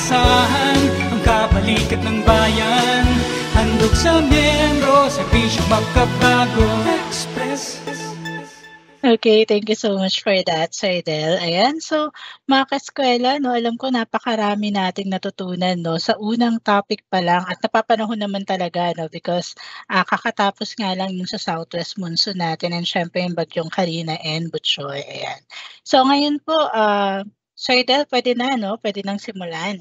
inaasahan Ang kabalikat ng bayan Handog sa miyembro, sa servisyo magkabago Express Okay, thank you so much for that, Saidel. Ayan, so mga kaskwela, no, alam ko napakarami nating natutunan no, sa unang topic pa lang at napapanahon naman talaga no, because uh, kakatapos nga lang yung sa Southwest Monsoon natin and syempre yung bagyong Karina and Butchoy. Ayan. So ngayon po, uh, So, Idel, pwede na, no? Pwede nang simulan.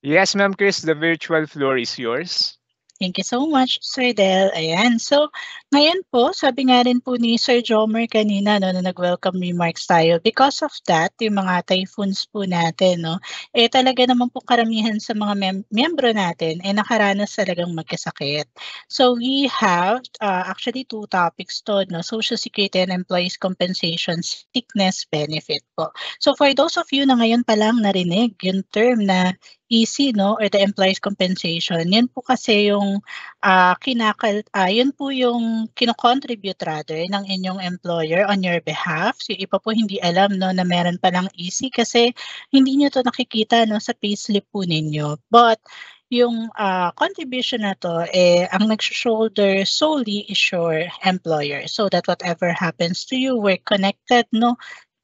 Yes, Ma'am Chris, the virtual floor is yours. Thank you so much, Sir Del. Ayan. So, ngayon po, sabi nga rin po ni Sir Jomer kanina no, na nag-welcome remarks tayo. Because of that, yung mga typhoons po natin, no, eh talaga naman po karamihan sa mga mem- miyembro natin eh nakaranas talagang magkasakit. So we have uh, actually two topics to, no, Social Security and Employees Compensation Sickness Benefit po. So for those of you na ngayon pa lang narinig yung term na EC no or the employees compensation yan po kasi yung uh, ah, kinakal, uh, ah, yun po yung kinocontribute rather ng inyong employer on your behalf. So, iba po hindi alam no, na meron palang easy kasi hindi nyo to nakikita no, sa payslip po ninyo. But yung uh, contribution na to, eh, ang nag-shoulder solely is your employer. So that whatever happens to you, we're connected no,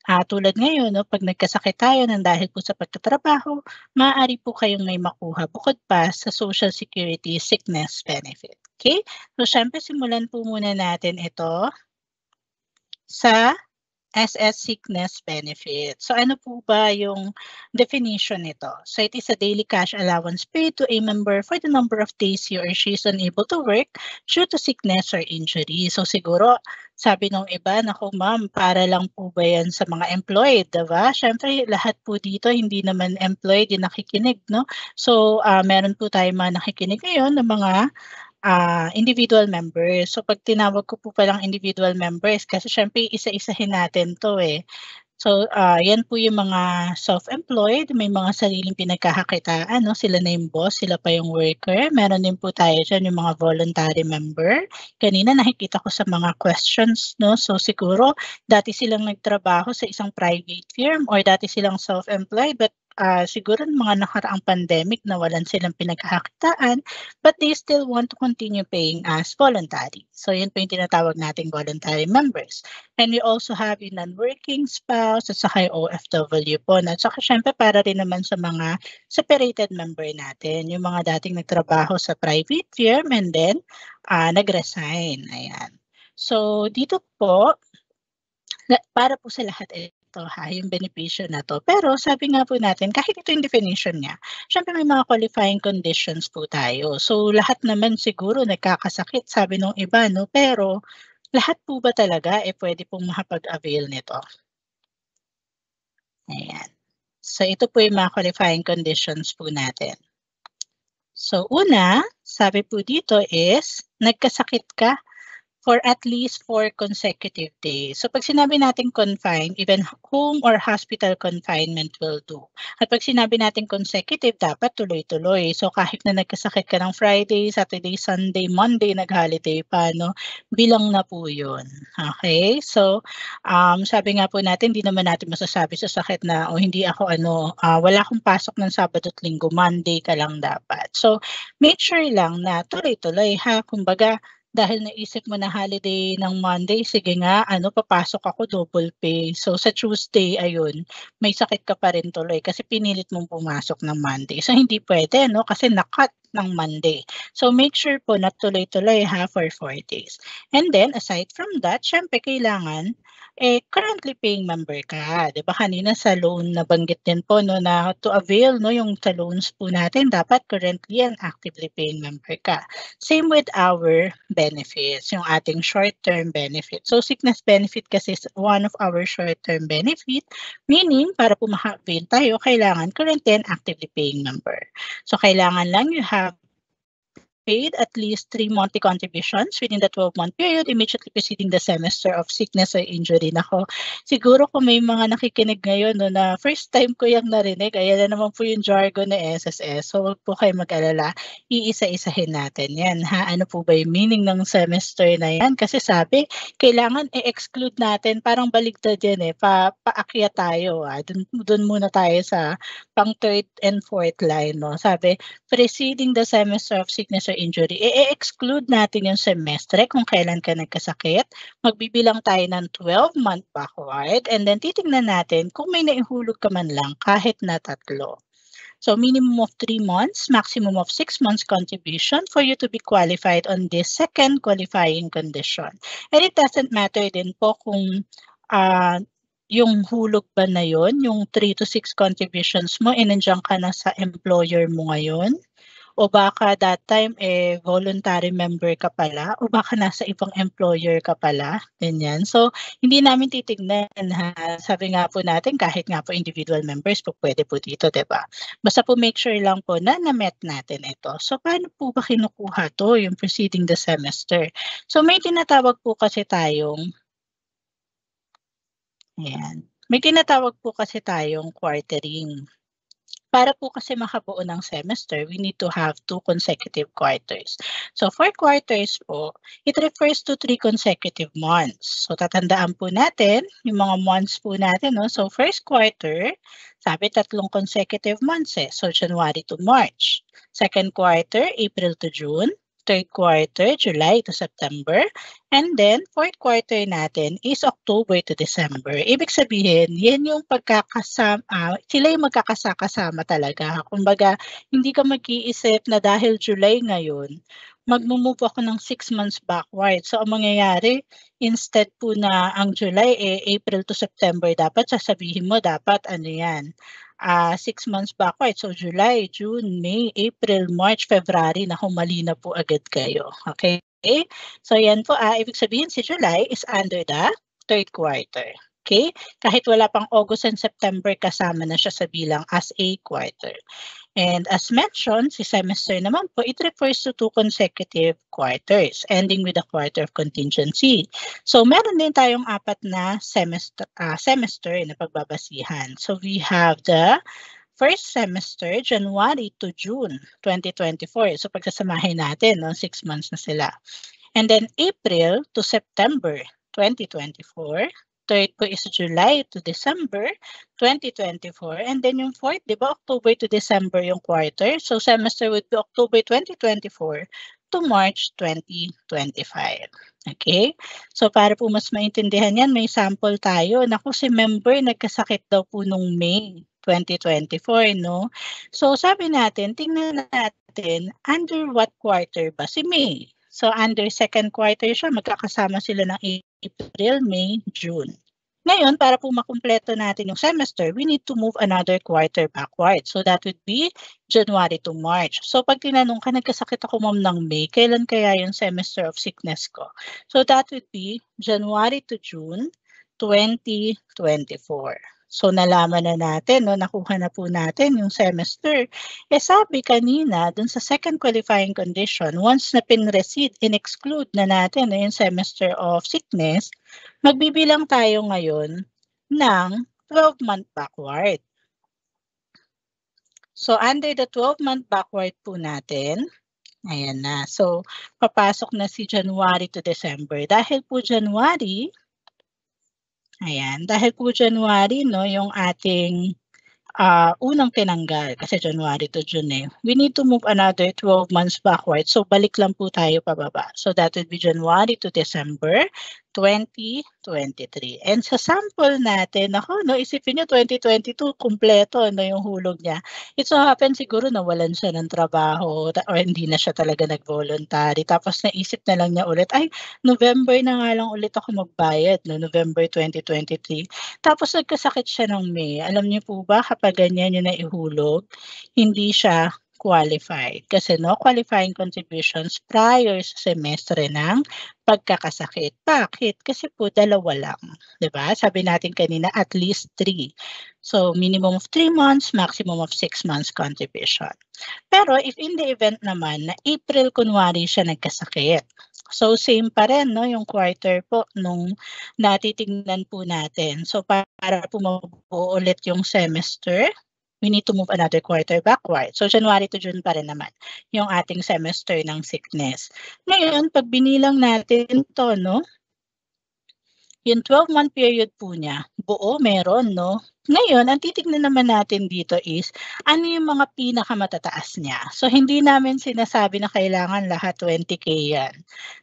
Ah, tulad ngayon, no, pag nagkasakit tayo ng dahil po sa pagtatrabaho, maaari po kayong may makuha bukod pa sa Social Security Sickness Benefit. Okay? So, syempre, simulan po muna natin ito sa SS sickness benefit. So ano po ba yung definition nito? So it is a daily cash allowance paid to a member for the number of days he or she is unable to work due to sickness or injury. So siguro, sabi nung iba, naku ma'am, para lang po ba yan sa mga employed, ba? Siyempre, lahat po dito, hindi naman employed yung nakikinig, no? So uh, meron po tayo mga nakikinig ngayon ng mga uh, individual members. So pag tinawag ko po palang individual members, kasi syempre isa-isahin natin to eh. So, uh, yan po yung mga self-employed, may mga sariling pinagkakakitaan, no? sila na yung boss, sila pa yung worker. Meron din po tayo dyan yung mga voluntary member. Kanina nakikita ko sa mga questions, no? so siguro dati silang nagtrabaho sa isang private firm or dati silang self-employed but uh, siguro ng mga nakaraang pandemic na walan silang pinagkakitaan, but they still want to continue paying as voluntary. So yun po yung tinatawag nating voluntary members. And we also have yung non-working spouse at saka yung OFW po. At saka syempre para rin naman sa mga separated member natin, yung mga dating nagtrabaho sa private firm and then uh, nag-resign. Ayan. So dito po, para po sa lahat eh, to ha, yung benepisyo na to. Pero sabi nga po natin, kahit ito yung definition niya, syempre may mga qualifying conditions po tayo. So lahat naman siguro nagkakasakit, sabi nung iba, no? Pero lahat po ba talaga eh pwede pong makapag-avail nito? Ayan. So ito po yung mga qualifying conditions po natin. So una, sabi po dito is, nagkasakit ka for at least four consecutive days. So pag sinabi natin confined, even home or hospital confinement will do. At pag sinabi natin consecutive, dapat tuloy-tuloy. So kahit na nagkasakit ka ng Friday, Saturday, Sunday, Monday, nag-holiday pa, no? bilang na po yun. Okay? So um, sabi nga po natin, hindi naman natin masasabi sa sakit na o oh, hindi ako ano, uh, wala akong pasok ng Sabado at Linggo, Monday ka lang dapat. So make sure lang na tuloy-tuloy ha. Kumbaga, dahil naisip mo na holiday ng Monday, sige nga, ano, papasok ako double pay. So sa Tuesday, ayun, may sakit ka pa rin tuloy kasi pinilit mong pumasok ng Monday. So hindi pwede, no? Kasi nakat ng Monday. So make sure po na tuloy-tuloy ha for four days. And then aside from that, syempre kailangan eh currently paying member ka, 'di ba? Kanina sa loan na banggit din po no na to avail no yung sa loans po natin dapat currently and actively paying member ka. Same with our benefits, yung ating short-term benefit. So sickness benefit kasi is one of our short-term benefit, meaning para po maka-avail tayo, kailangan currently and actively paying member. So kailangan lang you have paid at least three monthly contributions within the 12-month period immediately preceding the semester of sickness or injury. Nako, siguro kung may mga nakikinig ngayon no, na first time ko yung narinig, ayan na naman po yung jargon ng SSS. So wag po kayo mag-alala, iisa-isahin natin yan. Ha? Ano po ba yung meaning ng semester na yan? Kasi sabi, kailangan i-exclude natin, parang baligtad yan eh, pa paakyat tayo. Ah. Dun, dun muna tayo sa pang third and fourth line. No? Sabi, preceding the semester of sickness or sa injury, i-exclude natin yung semestre kung kailan ka nagkasakit. Magbibilang tayo ng 12-month backward and then titingnan natin kung may naihulog ka man lang kahit na tatlo. So minimum of 3 months, maximum of 6 months contribution for you to be qualified on this second qualifying condition. And it doesn't matter din po kung uh, yung hulog ba na yon, yung 3 to 6 contributions mo, inandiyan ka na sa employer mo ngayon o baka that time eh voluntary member ka pala o baka nasa ibang employer ka pala ganyan so hindi namin titignan ha sabi nga po natin kahit nga po individual members po pwede po dito 'di ba basta po make sure lang po na na-met natin ito so paano po ba kinukuha to yung preceding the semester so may tinatawag po kasi tayong Ayan. May tinatawag po kasi tayong quartering para po kasi makabuo ng semester, we need to have two consecutive quarters. So for quarters po, it refers to three consecutive months. So tatandaan po natin yung mga months po natin. No? So first quarter, sabi tatlong consecutive months eh. So January to March. Second quarter, April to June third quarter, July to September. And then, fourth quarter natin is October to December. Ibig sabihin, yan yung pagkakasama, uh, sila yung magkakasakasama talaga. Kumbaga, hindi ka mag-iisip na dahil July ngayon, mag-move ako ng 6 months backward. So, ang mangyayari, instead po na ang July, eh, April to September dapat, sasabihin mo dapat ano yan, uh, six months backward. Eh, so July, June, May, April, March, February na humali na po agad kayo. Okay? So yan po, uh, ibig sabihin si July is under the third quarter. Okay? Kahit wala pang August and September, kasama na siya sa bilang as a quarter. And as mentioned, si semester naman po, it refers to two consecutive quarters, ending with a quarter of contingency. So meron din tayong apat na semester, uh, semester na pagbabasihan. So we have the first semester, January to June 2024. So pagsasamahin natin, no, six months na sila. And then April to September 2024 third po is July to December 2024. And then yung fourth, di ba, October to December yung quarter. So semester would be October 2024 to March 2025. Okay? So para po mas maintindihan yan, may sample tayo. Naku, si member nagkasakit daw po nung May 2024, no? So sabi natin, tingnan natin, under what quarter ba si May? So under second quarter siya, magkakasama sila ng April, May, June. Ngayon, para po makumpleto natin yung semester, we need to move another quarter backward. So that would be January to March. So pag tinanong ka, nagkasakit ako mom ng May, kailan kaya yung semester of sickness ko? So that would be January to June 2024. So nalaman na natin, no, nakuha na po natin yung semester. Eh sabi kanina, dun sa second qualifying condition, once na pin pinrecede in exclude na natin no, yung semester of sickness, magbibilang tayo ngayon ng 12-month backward. So under the 12-month backward po natin, ayan na. So papasok na si January to December. Dahil po January, Ayan, dahil po January, no, yung ating uh, unang tinanggal, kasi January to June eh. we need to move another 12 months backward. So, balik lang po tayo pababa. So, that would be January to December, 2023. And sa sample natin, ako, no, isipin nyo, 2022, kumpleto, ano yung hulog niya. It so happen siguro nawalan siya ng trabaho or hindi na siya talaga nag-voluntary. Tapos naisip na lang niya ulit, ay, November na nga lang ulit ako magbayad, no, November 2023. Tapos nagkasakit siya ng May. Alam niyo po ba, kapag ganyan yung naihulog, hindi siya qualified kasi no qualifying contributions prior sa semester ng pagkakasakit. Bakit? Kasi po dalawa lang, 'di ba? Sabi natin kanina at least three. So minimum of 3 months, maximum of 6 months contribution. Pero if in the event naman na April kunwari siya nagkasakit, So same pa rin no yung quarter po nung natitingnan po natin. So para po mabuo ulit yung semester we need to move another quarter backward. So, January to June pa rin naman yung ating semester ng sickness. Ngayon, pag binilang natin to, no, yung 12-month period po niya, buo meron, no? Ngayon, ang titignan naman natin dito is, ano yung mga pinakamatataas niya? So, hindi namin sinasabi na kailangan lahat 20K yan.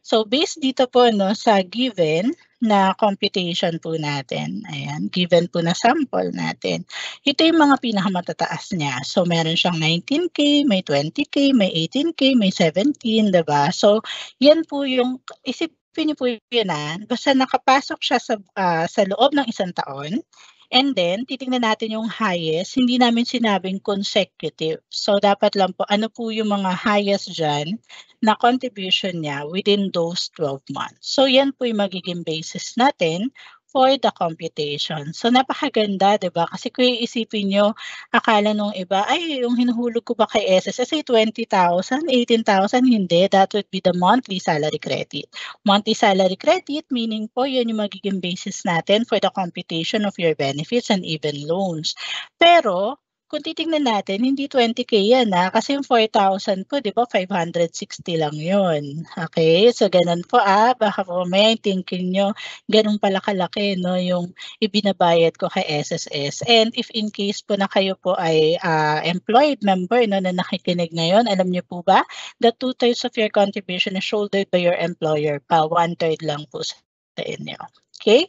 So, based dito po no, sa given na computation po natin, ayan, given po na sample natin, ito yung mga pinakamatataas niya. So, meron siyang 19K, may 20K, may 18K, may 17, diba? So, yan po yung, isip niyo po yun ah. Basta nakapasok siya sa, uh, sa loob ng isang taon. And then, titingnan natin yung highest. Hindi namin sinabing consecutive. So, dapat lang po, ano po yung mga highest dyan na contribution niya within those 12 months. So, yan po yung magiging basis natin for the computation. So napakaganda, 'di ba? Kasi kung iisipin niyo, akala nung iba, ay yung hinuhulog ko ba kay SSS ay 20,000, 18,000, hindi. That would be the monthly salary credit. Monthly salary credit meaning po 'yun yung magiging basis natin for the computation of your benefits and even loans. Pero kung titingnan natin, hindi 20K yan ha. Ah. Kasi yung 4,000 ko, di ba, 560 lang yun. Okay? So, ganun po ah. Baka po may thinking nyo, ganun pala kalaki no, yung ibinabayad ko kay SSS. And if in case po na kayo po ay uh, employed member no, na nakikinig ngayon, alam nyo po ba the two-thirds of your contribution is shouldered by your employer pa. One-third lang po sa inyo. Okay?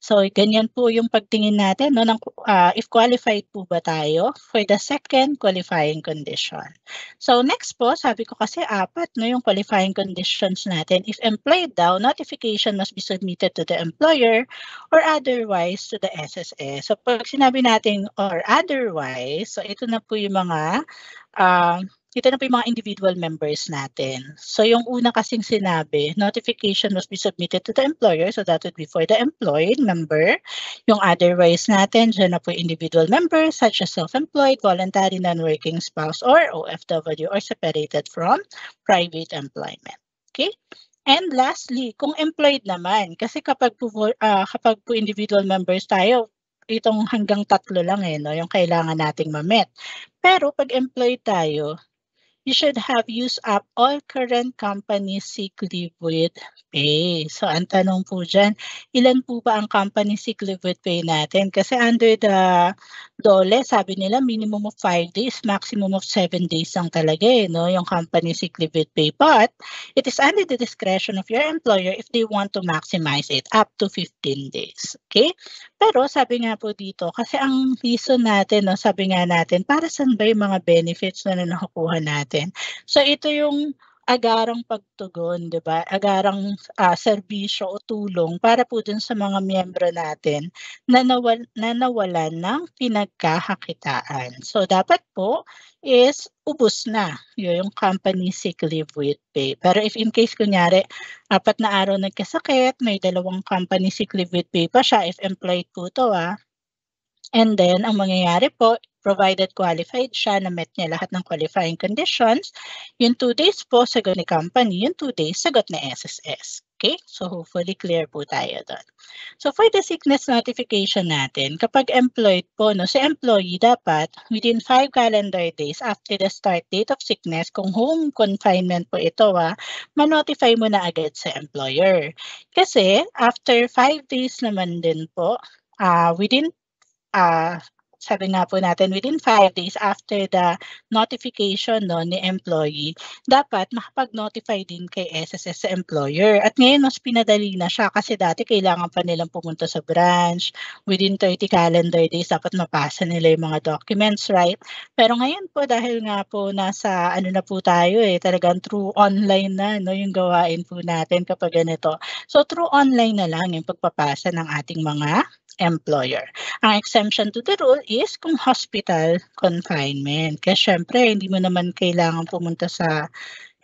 So, ganyan po yung pagtingin natin no, ng, uh, if qualified po ba tayo for the second qualifying condition. So, next po, sabi ko kasi apat no, yung qualifying conditions natin. If employed daw, notification must be submitted to the employer or otherwise to the SSS. So, pag sinabi natin or otherwise, so ito na po yung mga uh, dito na po yung mga individual members natin. So yung una kasing sinabi, notification must be submitted to the employer. So that would be for the employed member. Yung otherwise natin, dyan na po individual members such as self-employed, voluntary non-working spouse or OFW or separated from private employment. Okay? And lastly, kung employed naman, kasi kapag po, uh, kapag po individual members tayo, itong hanggang tatlo lang eh, no, yung kailangan nating ma-met. Pero pag employed tayo, you should have used up all current company sick leave with Pay. So ang tanong po dyan, ilan po ba ang company sick leave with pay natin? Kasi under the DOLE, sabi nila minimum of 5 days, maximum of 7 days lang talaga eh, no? yung company sick leave with pay. But it is under the discretion of your employer if they want to maximize it up to 15 days. Okay? Pero sabi nga po dito, kasi ang reason natin, no, sabi nga natin, para saan ba yung mga benefits na nakukuha natin? So ito yung agarang pagtugon, 'di ba? Agarang uh, serbisyo o tulong para po dun sa mga miyembro natin na, nawal, na nawalan ng pinagkahakitaan. So dapat po is ubos na yung company sick leave with pay. Pero if in case kunyari apat na araw nagkasakit, may dalawang company sick leave with pay pa siya if employed po to ah, And then, ang mangyayari po, provided qualified siya na met niya lahat ng qualifying conditions, yung two days po, sagot ni company, yung two days, sagot ni SSS. Okay? So, hopefully clear po tayo doon. So, for the sickness notification natin, kapag employed po, no, si employee dapat within 5 calendar days after the start date of sickness, kung home confinement po ito, ah, manotify mo na agad sa employer. Kasi, after 5 days naman din po, uh, within uh, sabi nga po natin, within 5 days after the notification no, ni employee, dapat makapag-notify din kay SSS sa employer. At ngayon, mas pinadali na siya kasi dati kailangan pa nilang pumunta sa branch. Within 30 calendar days, dapat mapasa nila yung mga documents, right? Pero ngayon po, dahil nga po nasa ano na po tayo eh, talagang through online na no, yung gawain po natin kapag ganito. So, through online na lang yung pagpapasa ng ating mga employer. Ang exemption to the rule is kung hospital confinement. Kasi syempre, hindi mo naman kailangan pumunta sa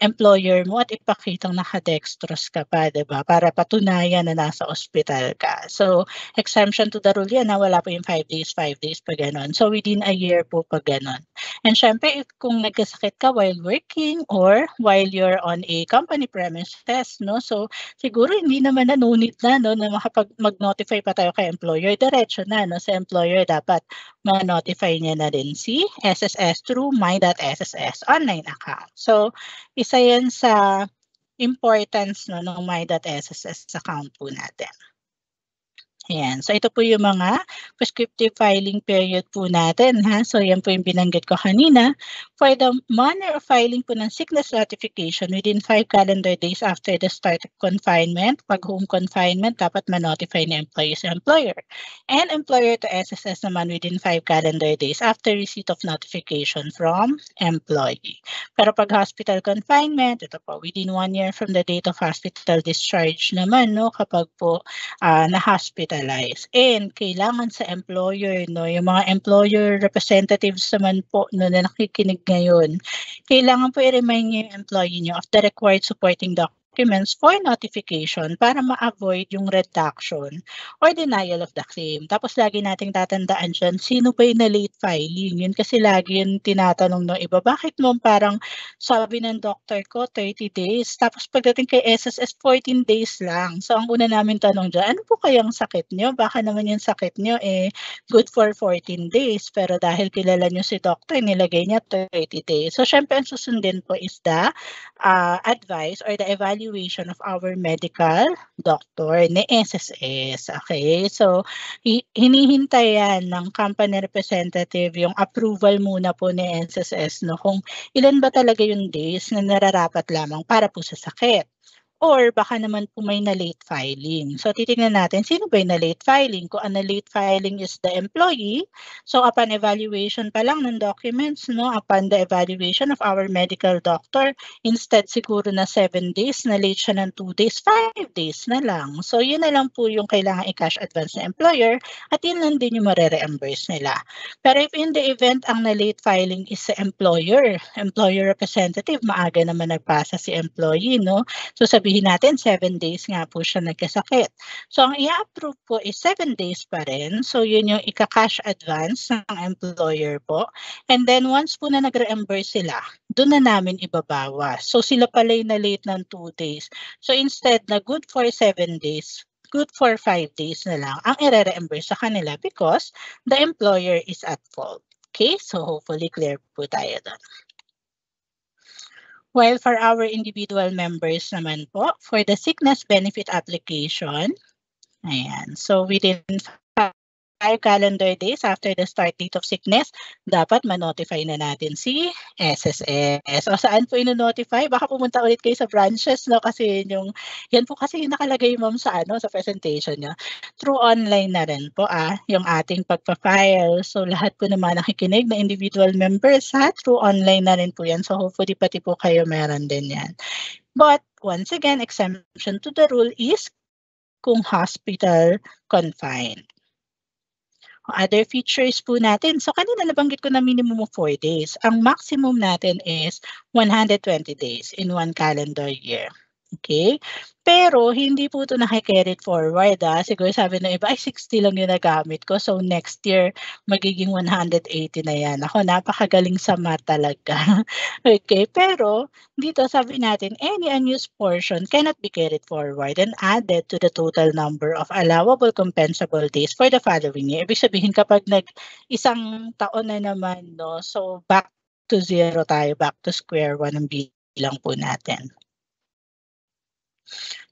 employer mo at ipakitang nakadextrose ka pa, di ba? Para patunayan na nasa ospital ka. So, exemption to the rule yan, wala po yung 5 days, 5 days pa ganun. So, within a year po pa ganun. And syempre, if, kung nagkasakit ka while working or while you're on a company premises, no? So, siguro hindi naman na no need na, no? Na makapag mag-notify pa tayo kay employer. Diretso na, no? Sa employer dapat na-notify niya na rin si SSS through my.sss online account. So, isa yan sa importance no, ng my.sss account po natin. Ayan. So, ito po yung mga prescriptive filing period po natin. Ha? So, yan po yung binanggit ko kanina. For the manner of filing po ng sickness notification within 5 calendar days after the start of confinement, pag home confinement, dapat ma-notify ng employee sa employer. And employer to SSS naman within 5 calendar days after receipt of notification from employee. Pero pag hospital confinement, ito po, within 1 year from the date of hospital discharge naman, no, kapag po uh, na-hospital hospitalized. And kailangan sa employer, no, yung mga employer representatives naman po no, na nakikinig ngayon, kailangan po i-remind yung employee niyo of the required supporting documents documents for notification para ma-avoid yung redaction or denial of the claim. Tapos lagi nating tatandaan dyan, sino ba yung na-late filing? Yun kasi lagi yun tinatanong ng iba, bakit mo parang sabi ng doctor ko 30 days, tapos pagdating kay SSS 14 days lang. So ang una namin tanong dyan, ano po kayang sakit nyo? Baka naman yung sakit nyo eh good for 14 days, pero dahil kilala nyo si doctor, nilagay niya 30 days. So syempre ang susundin po is the uh, advice or the evaluation evaluation of our medical doctor ni SSS. Okay, so hinihintay yan ng company representative yung approval muna po ni SSS no, kung ilan ba talaga yung days na nararapat lamang para po sa sakit. Or baka naman po may na-late filing. So titingnan natin sino ba yung na-late filing. Kung ang late filing is the employee, so upon evaluation pa lang ng documents, no, upon the evaluation of our medical doctor, instead siguro na 7 days, na-late siya ng 2 days, 5 days na lang. So yun na lang po yung kailangan i-cash advance ng employer at yun lang din yung mare-reimburse nila. Pero if in the event ang na-late filing is sa employer, employer representative, maaga naman nagpasa si employee, no? So sabi sabihin natin 7 days nga po siya nagkasakit. So ang i-approve po is 7 days pa rin. So yun yung ika-cash advance ng employer po. And then once po na nag-reimburse sila, doon na namin ibabawas. So sila pala yung na-late ng 2 days. So instead na good for 7 days, good for 5 days na lang ang i-reimburse sa kanila because the employer is at fault. Okay, so hopefully clear po tayo doon. While for our individual members naman po, for the sickness benefit application, ayan, so within entire calendar days after the start date of sickness, dapat ma-notify na natin si SSS. O saan po ino-notify? Baka pumunta ulit kayo sa branches, no? Kasi yung, yan po kasi yung nakalagay, ma'am, sa, ano, sa presentation niya. Through online na rin po, ah, yung ating pagpa-file. So, lahat po naman nakikinig na individual members, ha? Through online na rin po yan. So, hopefully, pati po kayo meron din yan. But, once again, exemption to the rule is kung hospital confined other features po natin. So kanina nabanggit ko na minimum of 4 days. Ang maximum natin is 120 days in one calendar year. Okay? Pero hindi po ito nakikarry forward. Ah. Siguro sabi ng iba, ay 60 lang yung nagamit ko. So next year, magiging 180 na yan. Ako, napakagaling sa math talaga. okay, pero dito sabi natin, any unused portion cannot be carried forward and added to the total number of allowable compensable days for the following year. Ibig sabihin kapag nag isang taon na naman, no, so back to zero tayo, back to square one ang bilang po natin.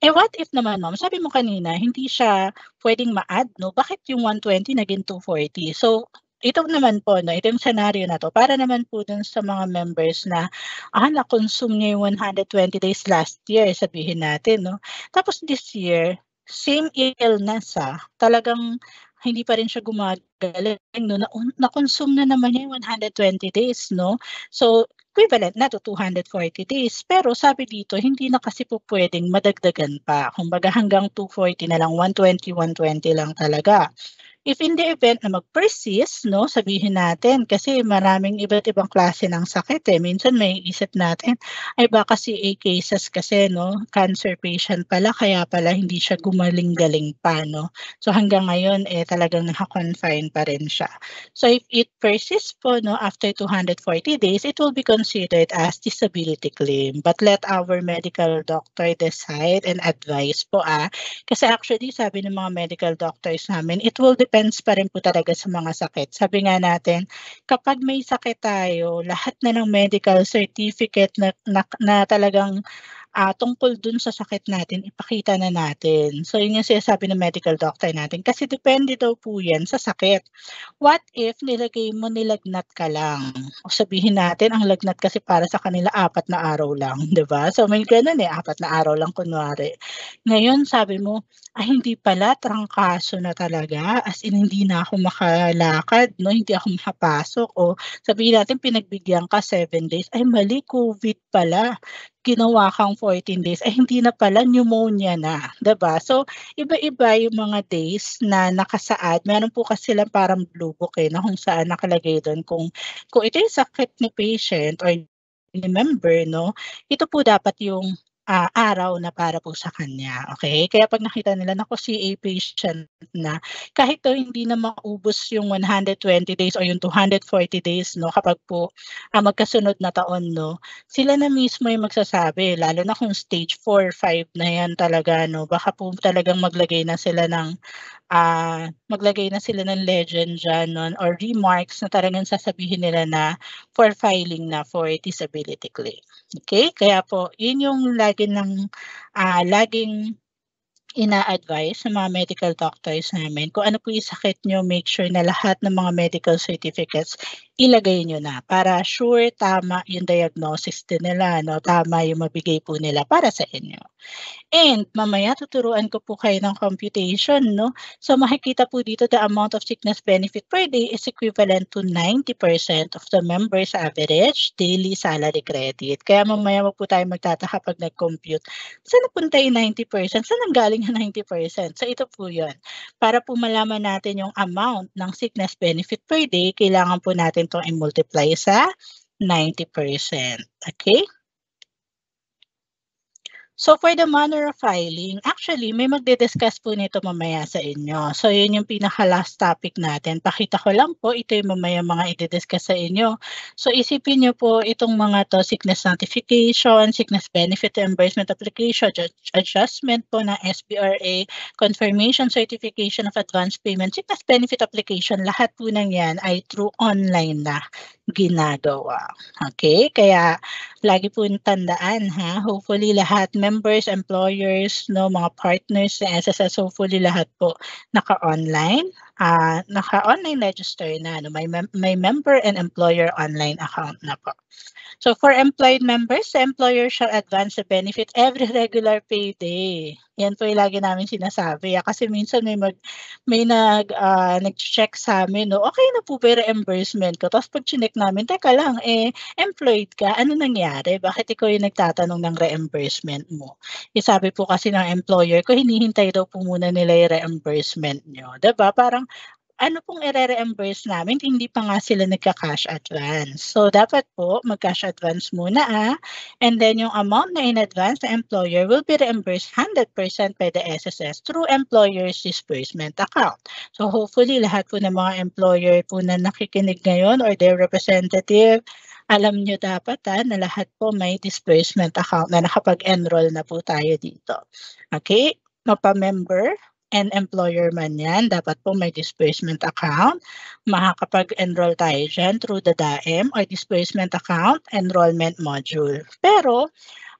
Eh what if naman, ma'am, sabi mo kanina, hindi siya pwedeng ma-add, no? Bakit yung 120 naging 240? So, ito naman po, no, ito yung scenario na to, para naman po dun sa mga members na, ah, na-consume niya yung 120 days last year, sabihin natin, no? Tapos this year, same illness, ah, talagang hindi pa rin siya gumagaling, no? na-consume na naman niya yung 120 days, no? So, equivalent na to 240 days. Pero sabi dito, hindi na kasi po pwedeng madagdagan pa. Kumbaga hanggang 240 na lang, 120, 120 lang talaga. If in the event na mag-persist, no, sabihin natin kasi maraming iba't ibang klase ng sakit eh. Minsan may isip natin, ay baka si CA cases kasi no, cancer patient pala kaya pala hindi siya gumaling-galing pa no. So hanggang ngayon eh talagang naka-confine pa rin siya. So if it persists po no after 240 days, it will be considered as disability claim. But let our medical doctor decide and advise po ah. Kasi actually sabi ng mga medical doctors namin, it will depend depends pa rin po talaga sa mga sakit. Sabi nga natin, kapag may sakit tayo, lahat na ng medical certificate na, na, na talagang uh, tungkol dun sa sakit natin, ipakita na natin. So, yun yung sinasabi ng medical doctor natin. Kasi depende daw po yan sa sakit. What if nilagay mo nilagnat ka lang? O sabihin natin, ang lagnat kasi para sa kanila apat na araw lang, ba diba? So, may ganun eh, apat na araw lang kunwari. Ngayon, sabi mo, ay hindi pala, trangkaso na talaga. As in, hindi na ako makalakad, no? hindi ako makapasok. O sabihin natin, pinagbigyan ka 7 days. Ay mali, COVID pala ginawa kang 14 days, eh hindi na pala pneumonia na, 'di ba? So, iba-iba yung mga days na nakasaad. Meron po kasi lang parang blue book eh, na kung saan nakalagay doon kung kung ito yung sakit ni patient or ni member, no? Ito po dapat yung ah, araw na para po sa kanya, Okay? Kaya 'pag nakita nila, naku CA patient na, kahit daw hindi na maubos yung 120 days o yung 240 days 'no, kapag po, ah, magkasunod na taon 'no, sila na mismo yung magsasabi lalo na kung stage 4, 5 na 'yan talaga 'no, baka po talagang maglagay na sila ng, uh, maglagay na sila ng legend dyan nun, or remarks na talagang sasabihin nila na for filing na for disability claim. Okay? Kaya po, yun yung lagi ng, uh, laging ina-advise sa mga medical doctors namin. Kung ano po yung sakit nyo, make sure na lahat ng mga medical certificates ilagay nyo na para sure tama yung diagnosis din nila, no? tama yung mabigay po nila para sa inyo. And mamaya tuturuan ko po kayo ng computation. No? So makikita po dito the amount of sickness benefit per day is equivalent to 90% of the member's average daily salary credit. Kaya mamaya wag po tayo magtataka pag nag-compute. Saan napunta yung 90%? Saan ang galing yung 90%? So ito po yun. Para po malaman natin yung amount ng sickness benefit per day, kailangan po natin natin itong multiply sa 90%. Okay? So for the manner of filing, actually may magde-discuss po nito mamaya sa inyo. So yun yung pinaka last topic natin. Pakita ko lang po, ito yung mamaya mga i-discuss sa inyo. So isipin niyo po itong mga to, sickness notification, sickness benefit reimbursement application, adjustment po na SBRA, confirmation certification of advance payment, sickness benefit application, lahat po ng yan ay through online na ginagawa. Okay, kaya lagi po tandaan ha, hopefully lahat members, employers, no, mga partners sa SSS, hopefully lahat po naka-online, uh, naka-online register na, no, may, mem- may member and employer online account na po. So for employed members, the employer shall advance the benefit every regular payday. Yan po yung lagi namin sinasabi. Ah, kasi minsan may, mag, may nag, uh, nag-check sa amin, no, okay na po ba reimbursement ko? Tapos pag chinek namin, teka lang, eh, employed ka, ano nangyari? Bakit ikaw yung nagtatanong ng reimbursement mo? Isabi eh, po kasi ng employer ko, hinihintay daw po muna nila yung reimbursement nyo. ba diba? Parang, ano pong i-reimburse namin, hindi pa nga sila nagka-cash advance. So, dapat po mag-cash advance muna ah. And then yung amount na in advance, the employer will be reimbursed 100% by the SSS through employer's disbursement account. So, hopefully lahat po ng mga employer po na nakikinig ngayon or their representative, alam nyo dapat ha, ah, na lahat po may disbursement account na nakapag-enroll na po tayo dito. Okay? Mapa-member, and employer man yan, dapat po may displacement account. Makakapag-enroll tayo dyan through the DAEM or displacement account enrollment module. Pero,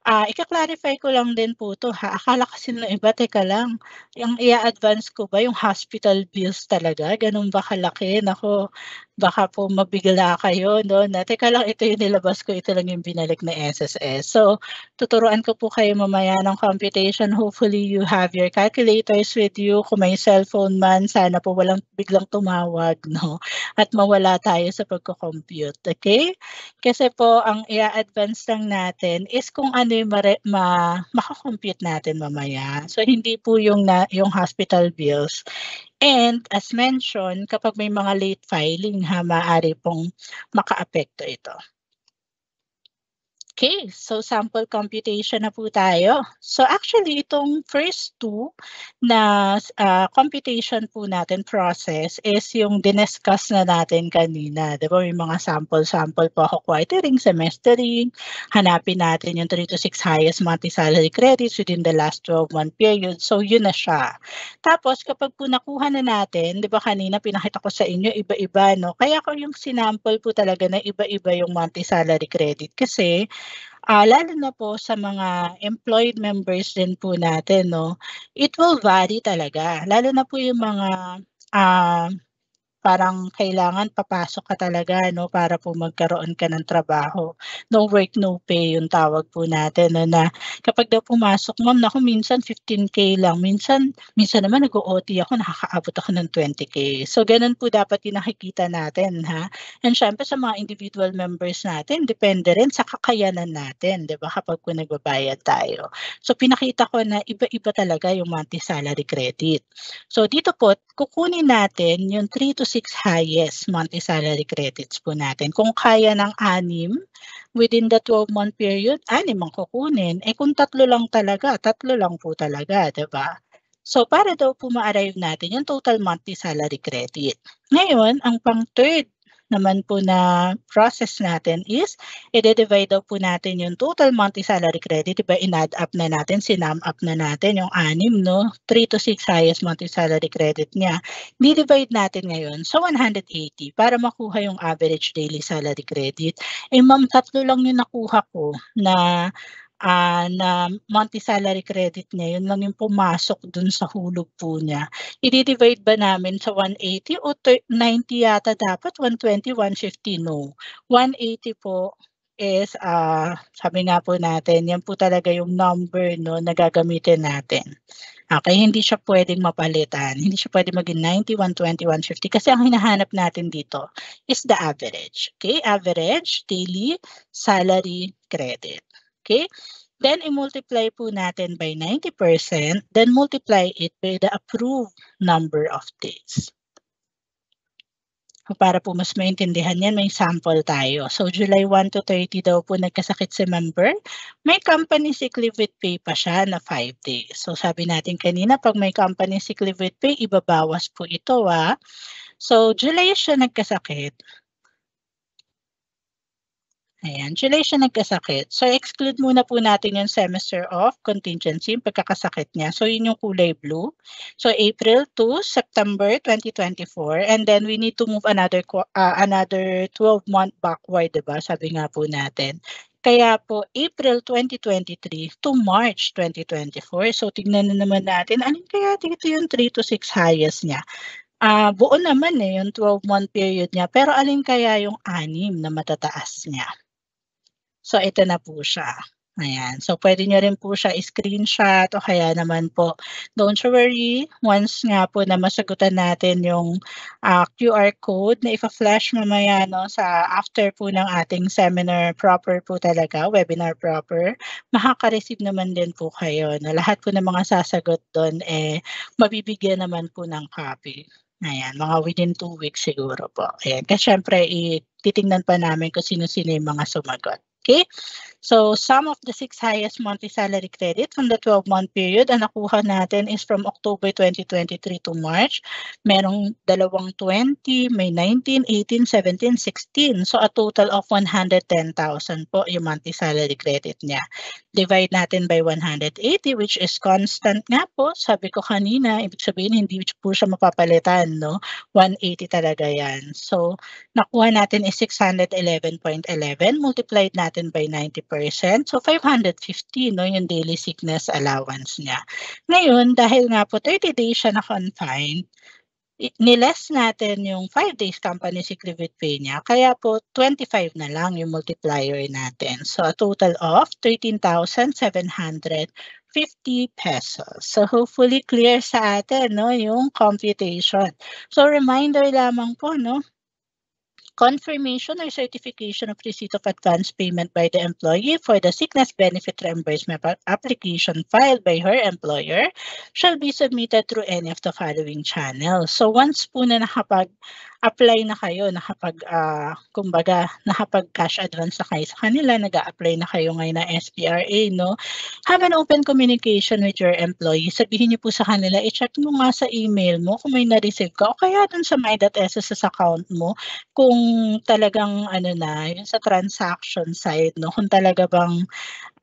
Ah, uh, ika-clarify ko lang din po to ha. Akala kasi ng iba, teka lang, yung i-advance ko ba yung hospital bills talaga? Ganun ba kalaki? Nako, baka po mabigla kayo, no? Na, teka lang, ito yung nilabas ko, ito lang yung binalik na SSS. So, tuturuan ko po kayo mamaya ng computation. Hopefully, you have your calculators with you. Kung may cellphone man, sana po walang biglang tumawag, no? At mawala tayo sa pagko-compute, okay? Kasi po, ang i-advance lang natin is kung ano yung ma-, makakompute natin mamaya. So, hindi po yung, na, yung hospital bills. And as mentioned, kapag may mga late filing ha, maaari pong makaapekto ito. Okay, so sample computation na po tayo. So actually, itong first two na uh, computation po natin process is yung diniscuss na natin kanina. Di May mga sample-sample po ako quartering, semestering. Hanapin natin yung 3 to 6 highest monthly salary credits within the last 12-month period. So yun na siya. Tapos kapag po nakuha na natin, di ba kanina pinakita ko sa inyo iba-iba, no? Kaya ko yung sinample po talaga na iba-iba yung monthly salary credit kasi uh, lalo na po sa mga employed members din po natin, no, it will vary talaga. Lalo na po yung mga uh, parang kailangan papasok ka talaga no para po magkaroon ka ng trabaho. No work no pay yung tawag po natin no, na kapag daw pumasok ma'am nako minsan 15k lang minsan minsan naman nag-OT ako nakakaabot ako ng 20k. So ganun po dapat yung nakikita natin ha. And syempre sa mga individual members natin depende rin sa kakayanan natin 'di ba kapag kung nagbabayad tayo. So pinakita ko na iba-iba talaga yung monthly salary credit. So dito po kukunin natin yung 3 to six highest monthly salary credits po natin. Kung kaya ng anim, within the 12-month period, anim ang kukunin. Eh kung tatlo lang talaga, tatlo lang po talaga, ba? Diba? So para daw po ma-arrive natin yung total monthly salary credit. Ngayon, ang pang-third naman po na process natin is, i-divide daw po natin yung total monthly salary credit, diba in-add up na natin, sinam up na natin yung anim, no? 3 to 6 highest monthly salary credit niya. Di-divide natin ngayon sa 180 para makuha yung average daily salary credit. Eh ma'am, tatlo lang yung nakuha ko na uh, na monthly salary credit niya, yun lang yung pumasok dun sa hulog po niya. I-divide ba namin sa 180 o 90 yata dapat? 120, 150? No. 180 po is, uh, sabi nga po natin, yan po talaga yung number no, na gagamitin natin. Okay, hindi siya pwedeng mapalitan. Hindi siya pwedeng maging 90, 120, 150 kasi ang hinahanap natin dito is the average. Okay, average daily salary credit. Okay? Then, i-multiply po natin by 90%, then multiply it by the approved number of days. Para po mas maintindihan yan, may sample tayo. So, July 1 to 30 daw po nagkasakit si member. May company sick leave with pay pa siya na 5 days. So, sabi natin kanina, pag may company sick leave with pay, ibabawas po ito. Ah. So, July siya nagkasakit. Ayan, July siya nagkasakit. So, exclude muna po natin yung semester of contingency, yung pagkakasakit niya. So, yun yung kulay blue. So, April to September 2024. And then, we need to move another uh, another 12 month backward, diba? Sabi nga po natin. Kaya po, April 2023 to March 2024. So, tignan na naman natin, anong kaya dito yung 3 to 6 highest niya? uh, buo naman eh yung 12-month period niya. Pero alin kaya yung anim na matataas niya? So ito na po siya. Ayan. So, pwede niyo rin po siya i screenshot o kaya naman po, don't you worry, once nga po na masagutan natin yung uh, ah, QR code na ipa-flash mamaya no, sa after po ng ating seminar proper po talaga, webinar proper, makaka-receive naman din po kayo na lahat po ng mga sasagot doon eh, mabibigyan naman po ng copy. Ayan, mga within two weeks siguro po. Ayan, kasi syempre, titingnan pa namin kung sino-sino yung mga sumagot. Okay? So, some of the six highest monthly salary credit from the 12-month period na nakuha natin is from October 2023 to March. Merong dalawang 20, may 19, 18, 17, 16. So, a total of 110,000 po yung monthly salary credit niya. Divide natin by 180, which is constant nga po. Sabi ko kanina, ibig sabihin hindi po siya mapapalitan, no? 180 talaga yan. So, nakuha natin is 611.11 multiplied natin natin by 90%. So 550 no yung daily sickness allowance niya. Ngayon dahil nga po 30 days siya na confined, niless natin yung 5 days company sick leave with pay niya. Kaya po 25 na lang yung multiplier natin. So a total of 13,750 pesos. So hopefully clear sa atin no yung computation. So reminder lamang po no confirmation or certification of receipt of advance payment by the employee for the sickness benefit reimbursement application filed by her employer shall be submitted through any of the following channels. So once po na nakapag apply na kayo, nakapag, uh, kumbaga, nakapag cash advance na sa kanila, nag apply na kayo ngayon na SPRA, no? Have an open communication with your employee. Sabihin niyo po sa kanila, i-check mo nga sa email mo kung may na-receive ka o kaya dun sa my.sss account mo kung talagang ano na, yun sa transaction side, no? Kung talaga bang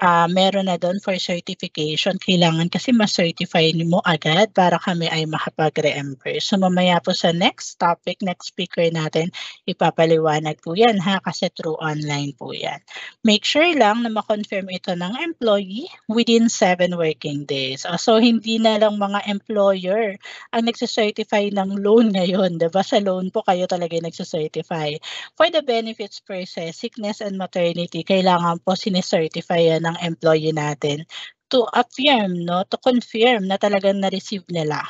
uh, meron na doon for certification. Kailangan kasi ma-certify mo agad para kami ay makapag-reimburse. So mamaya po sa next topic, next speaker natin, ipapaliwanag po yan ha kasi through online po yan. Make sure lang na ma-confirm ito ng employee within 7 working days. Ah, so hindi na lang mga employer ang nagsa-certify ng loan ngayon. Diba? Sa loan po kayo talaga nagsa-certify. For the benefits process, sickness and maternity, kailangan po sinicertify yan ng ng employee natin to affirm, no, to confirm na talagang na-receive nila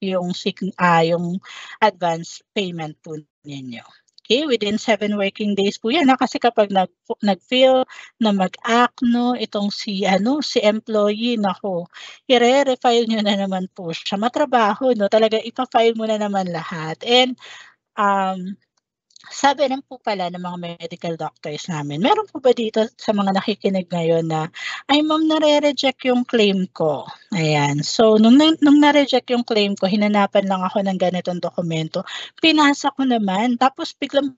yung uh, yung advance payment po ninyo. Okay, within seven working days po yan. No? Kasi kapag nag, nag-fill na mag-act, no, itong si, ano, si employee, nako, i-refile nyo na naman po siya. Matrabaho, no? Talaga, ipafile mo na naman lahat. And um, sabi rin po pala ng mga medical doctors namin, meron po ba dito sa mga nakikinig ngayon na, ay ma'am, nare-reject yung claim ko. Ayan. So, nung, nung nare-reject yung claim ko, hinanapan lang ako ng ganitong dokumento. Pinasa ko naman, tapos biglang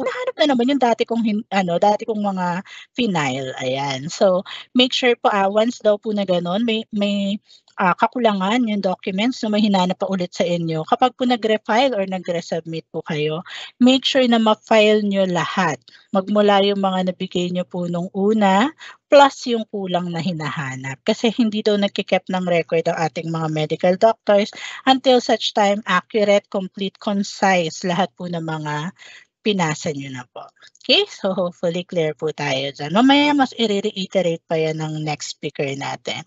Nahanap na naman yung dati kong hin- ano, dati kong mga phenyl, ayan. So, make sure po ah, once daw po na ganun, may may uh, kakulangan yung documents na may pa ulit sa inyo. Kapag po nagre-file or nagre-submit po kayo, make sure na ma-file nyo lahat. Magmula yung mga nabigay nyo po nung una, plus yung kulang na hinahanap. Kasi hindi daw nagkikep ng record ang ating mga medical doctors until such time accurate, complete, concise lahat po ng mga pinasa nyo na po. Okay? So, hopefully clear po tayo dyan. Mamaya mas i-reiterate pa yan ng next speaker natin.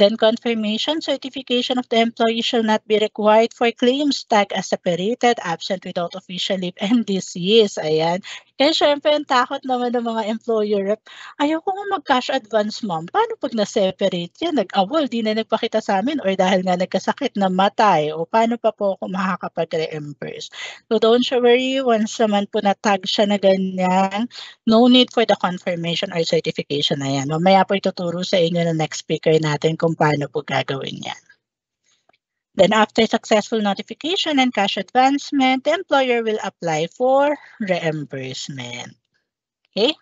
Then, confirmation, certification of the employee shall not be required for claims tag as separated, absent without official leave, and disease. Ayan. Kaya syempre, ang takot naman ng mga employer rep, ayoko nga mag-cash advance, ma'am. Paano pag na-separate yan? Nag-awol, di na nagpakita sa amin or dahil nga nagkasakit na matay o paano pa po ako makakapag-reimburse? So don't you worry, once naman po na-tag siya na ganyan, no need for the confirmation or certification na yan. Mamaya po ituturo sa inyo ng next speaker natin kung paano po gagawin yan. Then after successful notification and cash advancement, the employer will apply for reimbursement. Okay?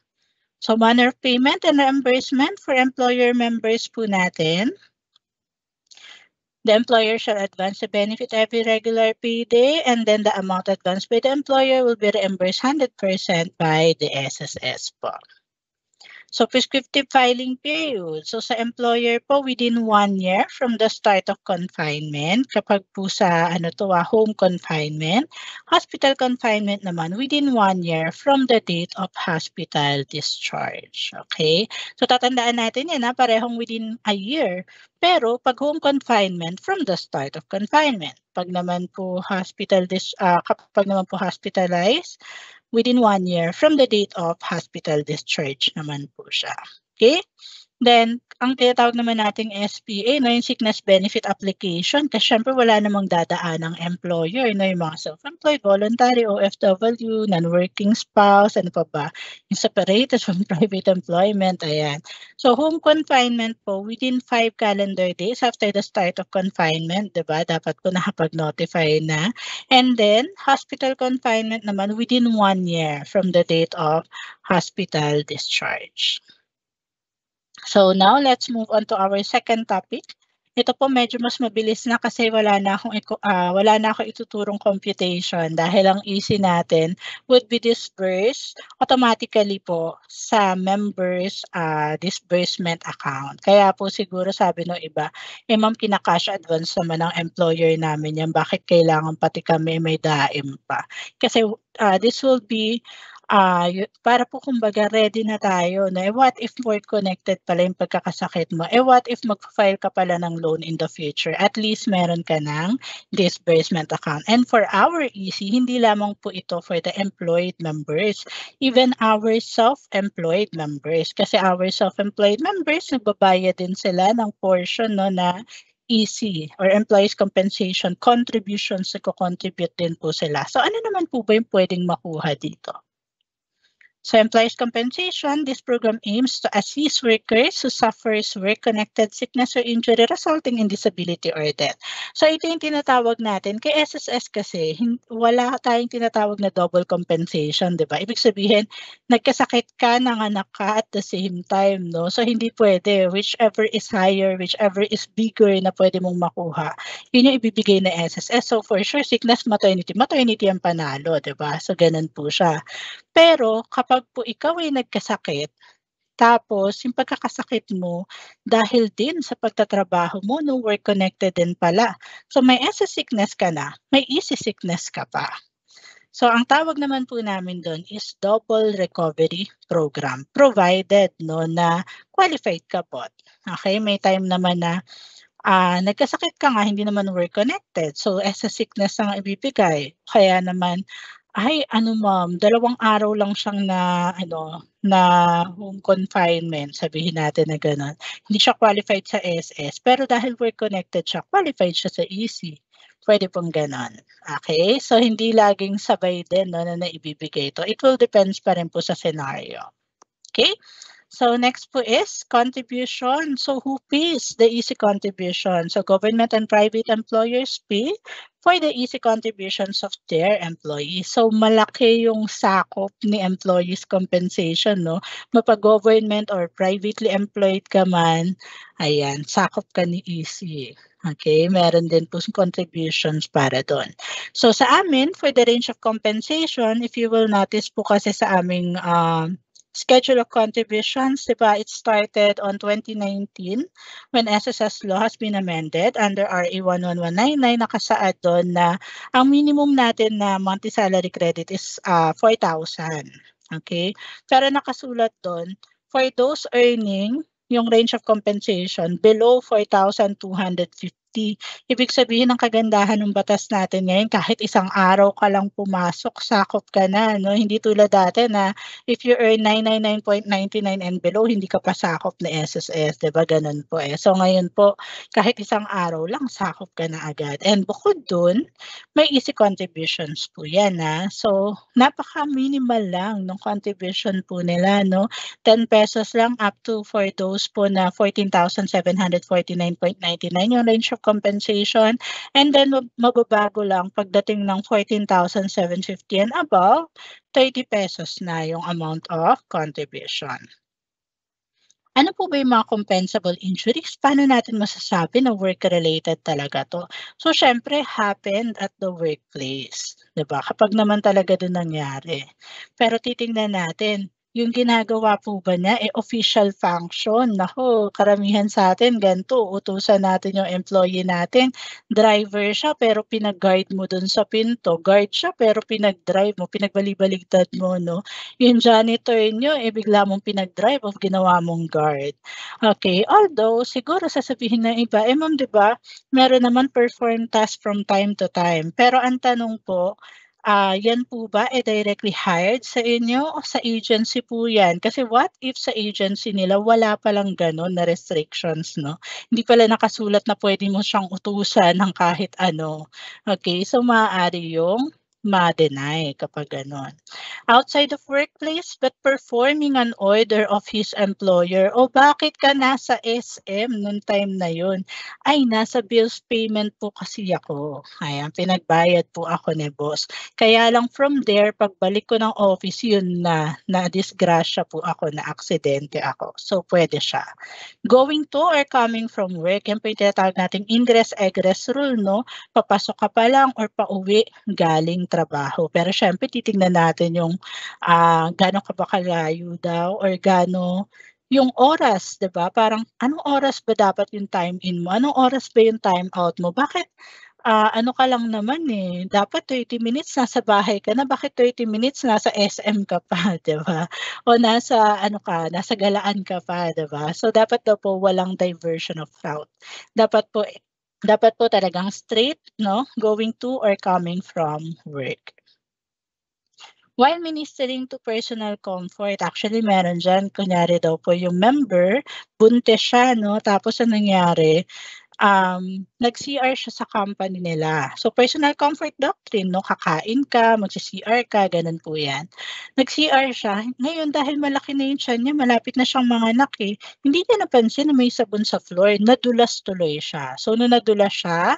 So manner of payment and reimbursement for employer members po natin. The employer shall advance the benefit every regular payday and then the amount advanced by the employer will be reimbursed 100% by the SSS fund. So prescriptive filing period. So sa employer po within one year from the start of confinement, kapag po sa ano to, ah, home confinement, hospital confinement naman within one year from the date of hospital discharge. Okay? So tatandaan natin yan ha, ah, parehong within a year. Pero pag home confinement from the start of confinement, pag naman po hospital dis, uh, kapag naman po hospitalized, within one year from the date of hospital discharge naman po siya. Okay? Then, ang tinatawag naman nating SPA, no, yung sickness benefit application, kasi syempre wala namang dadaan ng employer, no, yung mga self-employed, voluntary, OFW, non-working spouse, ano pa ba, yung separated from private employment, ayan. So, home confinement po, within 5 calendar days after the start of confinement, di ba, dapat ko nakapag-notify na. And then, hospital confinement naman within 1 year from the date of hospital discharge. So now, let's move on to our second topic. Ito po medyo mas mabilis na kasi wala na akong uh, wala na ako ituturong computation dahil ang easy natin would be disbursed automatically po sa members uh, disbursement account. Kaya po siguro sabi ng iba, eh ma'am kinakash advance naman ng employer namin yan. Bakit kailangan pati kami may daim pa? Kasi uh, this will be uh, para po kumbaga ready na tayo na eh, what if work connected pala yung pagkakasakit mo? Eh what if mag-file ka pala ng loan in the future? At least meron ka ng disbursement account. And for our easy, hindi lamang po ito for the employed members, even our self-employed members. Kasi our self-employed members, nagbabayad din sila ng portion no, na EC or Employees Compensation Contributions na contribute din po sila. So ano naman po ba yung pwedeng makuha dito? So employees compensation, this program aims to assist workers who suffers work-connected sickness or injury resulting in disability or death. So ito yung tinatawag natin. Kay SSS kasi, wala tayong tinatawag na double compensation, di ba? Ibig sabihin, nagkasakit ka, nanganak ka at the same time, no? So hindi pwede. Whichever is higher, whichever is bigger na pwede mong makuha, yun yung ibibigay na SSS. So for sure, sickness, maternity. Maternity ang panalo, di ba? So ganun po siya. Pero kapag po ikaw ay nagkasakit, tapos yung pagkakasakit mo dahil din sa pagtatrabaho mo, no work-connected din pala. So may ESA sickness ka na, may easy sickness ka pa. So ang tawag naman po namin doon is double recovery program provided no na qualified ka po. Okay, may time naman na uh, nagkasakit ka nga hindi naman work connected. So as a sickness ang ibibigay. Kaya naman ay ano ma'am, dalawang araw lang siyang na ano na home confinement, sabihin natin na gano'n. Hindi siya qualified sa SS, pero dahil we're connected siya, qualified siya sa EC. Pwede pong gano'n. Okay? So, hindi laging sabay din no, na naibibigay ito. It will depends pa rin po sa scenario. Okay? So next po is contribution. So who pays the EC contribution? So government and private employers pay for the easy contributions of their employees. So malaki yung sakop ni employees compensation, no? Mapag-government or privately employed ka man, ayan, sakop ka ni easy. Okay, meron din po contributions para doon. So sa amin, for the range of compensation, if you will notice po kasi sa aming um, schedule of contributions, diba, it started on 2019 when SSS law has been amended under RA 11199 e nakasaad doon na ang minimum natin na monthly salary credit is uh, ah, 4,000. Okay? Pero nakasulat doon, for those earning yung range of compensation below 4,250 safety. Ibig sabihin ng kagandahan ng batas natin ngayon, kahit isang araw ka lang pumasok, sakop ka na. No? Hindi tulad dati na if you earn 999.99 and below, hindi ka pa sakop na SSS. ba diba? Ganun po eh. So ngayon po, kahit isang araw lang, sakop ka na agad. And bukod dun, may easy contributions po yan. Ha? So napaka-minimal lang ng contribution po nila. No? 10 pesos lang up to for those po na 14,749.99 yung range of compensation. And then magbabago lang pagdating ng 14,750 and above, 30 pesos na yung amount of contribution. Ano po ba yung mga compensable injuries? Paano natin masasabi na work-related talaga to? So, syempre, happened at the workplace. ba diba? Kapag naman talaga doon nangyari. Pero titingnan natin, yung ginagawa po ba niya, eh, official function. Nako, karamihan sa atin, ganito, utusan natin yung employee natin. Driver siya, pero pinag-guide mo dun sa pinto. Guard siya, pero pinag-drive mo, pinagbalibaliktad mo, no? Yung janitor niyo, eh, bigla mong pinag-drive of ginawa mong guard. Okay, although, siguro sasabihin na iba, eh, ma'am, di ba, meron naman perform task from time to time. Pero ang tanong po, uh, yan po ba e eh, directly hired sa inyo o sa agency po yan? Kasi what if sa agency nila wala palang ganun na restrictions, no? Hindi pala nakasulat na pwede mo siyang utusan ng kahit ano. Okay, so maaari yung ma-deny kapag ganon. Outside of workplace but performing an order of his employer o bakit ka nasa SM noong time na yun? Ay, nasa bills payment po kasi ako. Ayan, pinagbayad po ako ni boss. Kaya lang from there, pagbalik ko ng office, yun na, na-disgrasya po ako, na-aksidente ako. So, pwede siya. Going to or coming from work, yan po yung tinatawag natin ingress-egress rule, no? Papasok ka pa lang or pauwi galing trabaho. Pero syempre titingnan natin yung uh, gaano ka ba kalayo daw or gaano yung oras, 'di ba? Parang anong oras ba dapat yung time in mo? Anong oras ba yung time out mo? Bakit uh, ano ka lang naman eh, dapat 30 minutes nasa bahay ka na, bakit 30 minutes nasa SM ka pa, di ba? O nasa, ano ka, nasa galaan ka pa, di ba? So, dapat daw po walang diversion of route. Dapat po dapat po talagang straight, no? Going to or coming from work. While ministering to personal comfort, actually meron dyan, kunyari daw po yung member, buntis siya, no? Tapos ang nangyari, um, nag-CR siya sa company nila. So, personal comfort doctrine, no? Kakain ka, mag-CR ka, ganun po yan. Nag-CR siya. Ngayon, dahil malaki na yung tiyan niya, malapit na siyang mga anak eh, hindi niya napansin na may sabon sa floor. Nadulas tuloy siya. So, nung nadulas siya,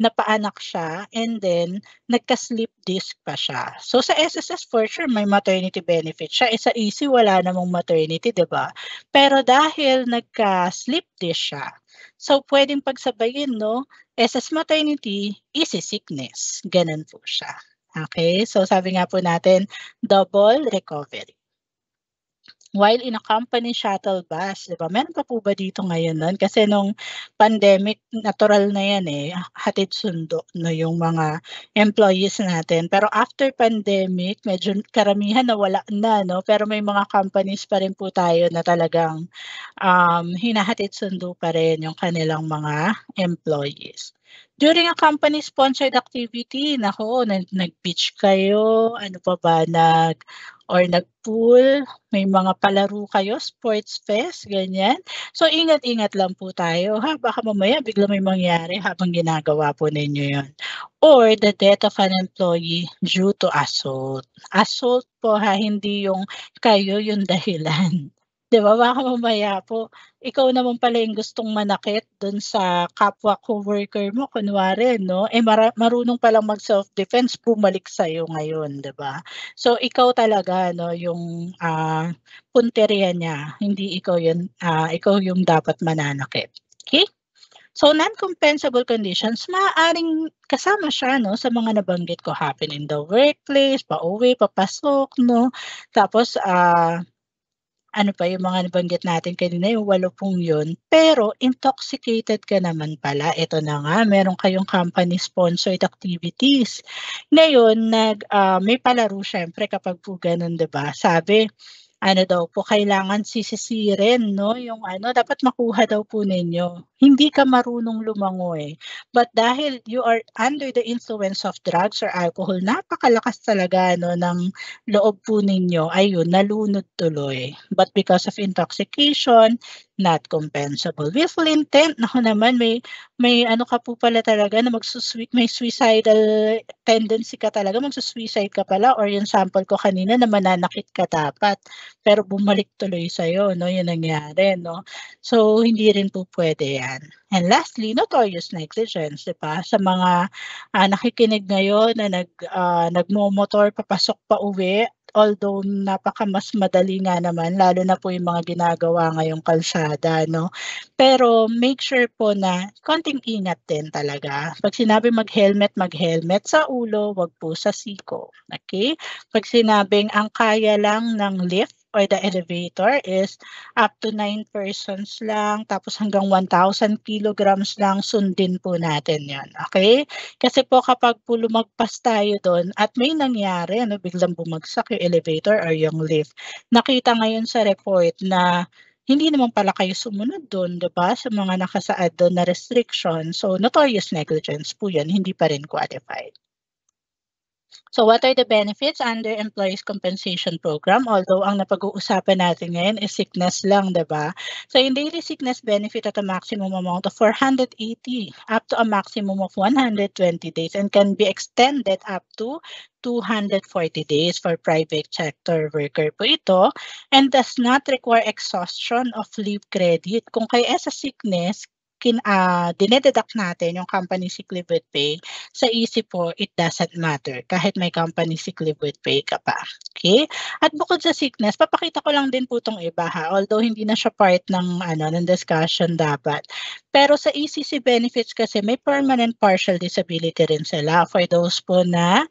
napaanak siya, and then nagka-sleep disc pa siya. So sa SSS for sure, may maternity benefit siya. Isa easy, wala namang maternity, di ba? Pero dahil nagka-sleep disc siya, so pwedeng pagsabayin, no? SS maternity, easy sickness. Ganun po siya. Okay, so sabi nga po natin, double recovery while in a company shuttle bus, di ba? Meron pa po ba dito ngayon nun? Kasi nung pandemic, natural na yan eh. Hatid sundo no yung mga employees natin. Pero after pandemic, medyo karamihan na wala na, no? Pero may mga companies pa rin po tayo na talagang um, hinahatid sundo pa rin yung kanilang mga employees. During a company-sponsored activity, nako, nag-pitch kayo, ano pa ba, nag or nag-pool, may mga palaro kayo, sports fest, ganyan. So ingat-ingat lang po tayo ha, baka mamaya bigla may mangyari habang ginagawa po ninyo yon. Or the death of an employee due to assault. Assault po ha, hindi yung kayo yung dahilan. 'Di ba baka mamaya po ikaw naman pala yung gustong manakit doon sa kapwa coworker mo kunwari 'no, eh, mara marunong palang mag self-defense bumalik sa'yo ngayon 'di ba? So ikaw talaga 'no yung, ah, punteriya niya hindi ikaw yun, ah, ikaw yung dapat mananakit, Okay? So non-compensable conditions maaaring kasama siya 'no sa mga nabanggit ko, happen in the workplace, pauwi, papasok 'no, tapos, ah ano pa yung mga nabanggit natin kanina, yung walo pong yun. Pero intoxicated ka naman pala. Ito na nga, meron kayong company-sponsored activities. Ngayon, nag, uh, may palaro syempre kapag po ganun, ba diba? Sabi, ano daw po, kailangan sisisirin, no? Yung ano, dapat makuha daw po ninyo. Hindi ka marunong lumango eh. But dahil you are under the influence of drugs or alcohol, napakalakas talaga no, ng loob po ninyo. Ayun, nalunod tuloy. But because of intoxication, not compensable. With intent, nako naman, may, may ano ka po pala talaga na magsusui- may suicidal tendency ka talaga, magsusuicide ka pala or yung sample ko kanina na mananakit ka dapat, pero bumalik tuloy sa'yo, no? Yun nangyari, no? So, hindi rin po pwede yan. And lastly, notorious negligence, di ba? Sa mga uh, nakikinig ngayon na nag, uh, nagmo-motor, papasok pa uwi, although napaka mas madali nga naman, lalo na po yung mga ginagawa ngayong kalsada, no? Pero make sure po na konting ingat din talaga. Pag sinabi mag-helmet, mag-helmet sa ulo, wag po sa siko. Okay? Pag sinabing ang kaya lang ng lift, or the elevator is up to 9 persons lang, tapos hanggang 1,000 kilograms lang, sundin po natin yan. Okay? Kasi po kapag po lumagpas tayo doon at may nangyari, ano, biglang bumagsak yung elevator or yung lift, nakita ngayon sa report na hindi naman pala kayo sumunod doon, di ba, sa mga nakasaad doon na restriction. So, notorious negligence po yan, hindi pa rin qualified. So what are the benefits under Employees Compensation Program? Although ang napag-uusapan natin ngayon is sickness lang, di ba? So yung daily sickness benefit at a maximum amount of 480 up to a maximum of 120 days and can be extended up to 240 days for private sector worker po ito and does not require exhaustion of leave credit. Kung kaya sa sickness, kin uh, dinededuct natin yung company sick leave with pay, sa easy po, it doesn't matter kahit may company sick leave with pay ka pa. Okay? At bukod sa sickness, papakita ko lang din po tong iba ha, although hindi na siya part ng, ano, ng discussion dapat. Pero sa ECC benefits kasi may permanent partial disability rin sila for those po na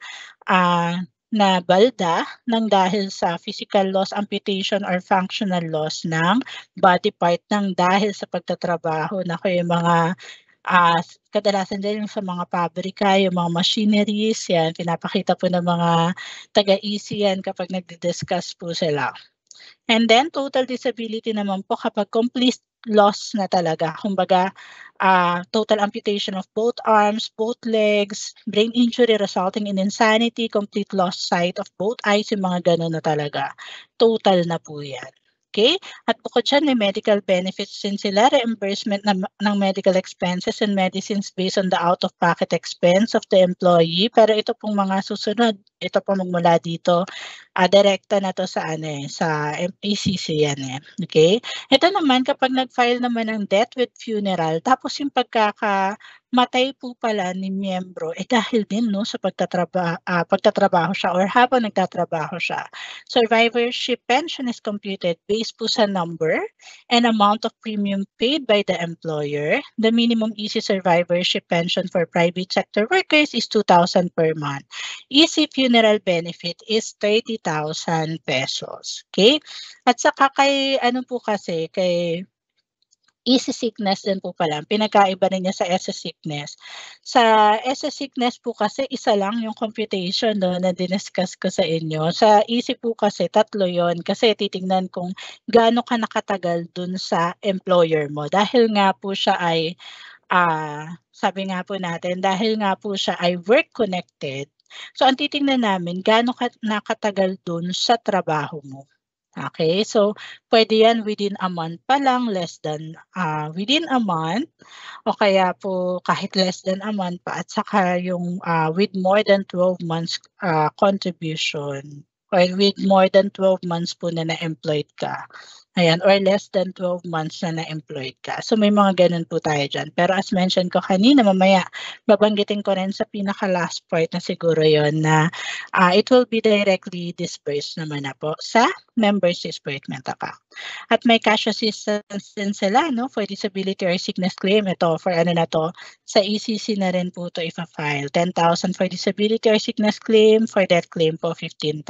uh, na balda ng dahil sa physical loss, amputation, or functional loss ng body part ng dahil sa pagtatrabaho na kayo mga uh, kadalasan din sa mga pabrika, yung mga machineries, yan, pinapakita po ng mga taga-EC yan kapag nagdi-discuss po sila. And then, total disability naman po kapag complete, loss na talaga. Kumbaga, uh, total amputation of both arms, both legs, brain injury resulting in insanity, complete lost sight of both eyes, yung mga ganun na talaga. Total na po yan. Okay? At bukod dyan, may medical benefits din sila, reimbursement ng, ng medical expenses and medicines based on the out-of-pocket expense of the employee. Pero ito pong mga susunod, ito pong magmula dito, uh, direkta na to sa, ano, eh, sa ECC yan eh. Okay? Ito naman, kapag nag-file naman ng death with funeral, tapos yung pagkaka matay po pala ni miyembro eh dahil din no sa pagtatrabaho uh, ah, pagtatrabaho siya or habang nagtatrabaho siya. Survivorship pension is computed based po sa number and amount of premium paid by the employer. The minimum easy survivorship pension for private sector workers is 2,000 per month. Easy funeral benefit is 30,000 pesos. Okay? At saka kay ano po kasi kay easy sickness din po pala. Pinagkaiba na niya sa SS sickness. Sa SS sickness po kasi isa lang yung computation no, na diniscuss ko sa inyo. Sa easy po kasi tatlo yon kasi titingnan kung gaano ka nakatagal dun sa employer mo. Dahil nga po siya ay, uh, sabi nga po natin, dahil nga po siya ay work-connected, So ang titingnan namin, gaano ka nakatagal dun sa trabaho mo. Okay, so pwede yan within a month pa lang, less than uh, within a month, o kaya po kahit less than a month pa at saka yung uh, with more than 12 months uh, contribution or with more than 12 months po na na-employed ka. Ayan, or less than 12 months na na-employed ka. So may mga ganun po tayo dyan. Pero as mentioned ko kanina, mamaya babanggitin ko rin sa pinaka-last part na siguro yon na uh, it will be directly disbursed naman na po sa members disbursement account. At may cash assistance din sila no, for disability or sickness claim. Ito, for ano na to, sa ECC na rin po ito ipa-file. 10,000 for disability or sickness claim, for that claim po 15,000.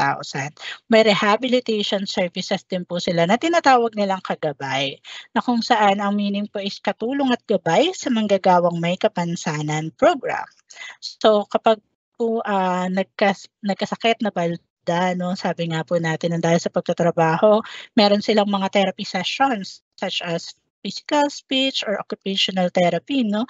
May rehabilitation services din po sila na tinatawag nilang kagabay, na kung saan ang meaning po is katulong at gabay sa manggagawang may kapansanan program. So kapag po uh, nagkas, nagkasakit na maganda, no? Sabi nga po natin, ang dahil sa pagtatrabaho, meron silang mga therapy sessions such as physical speech or occupational therapy, no?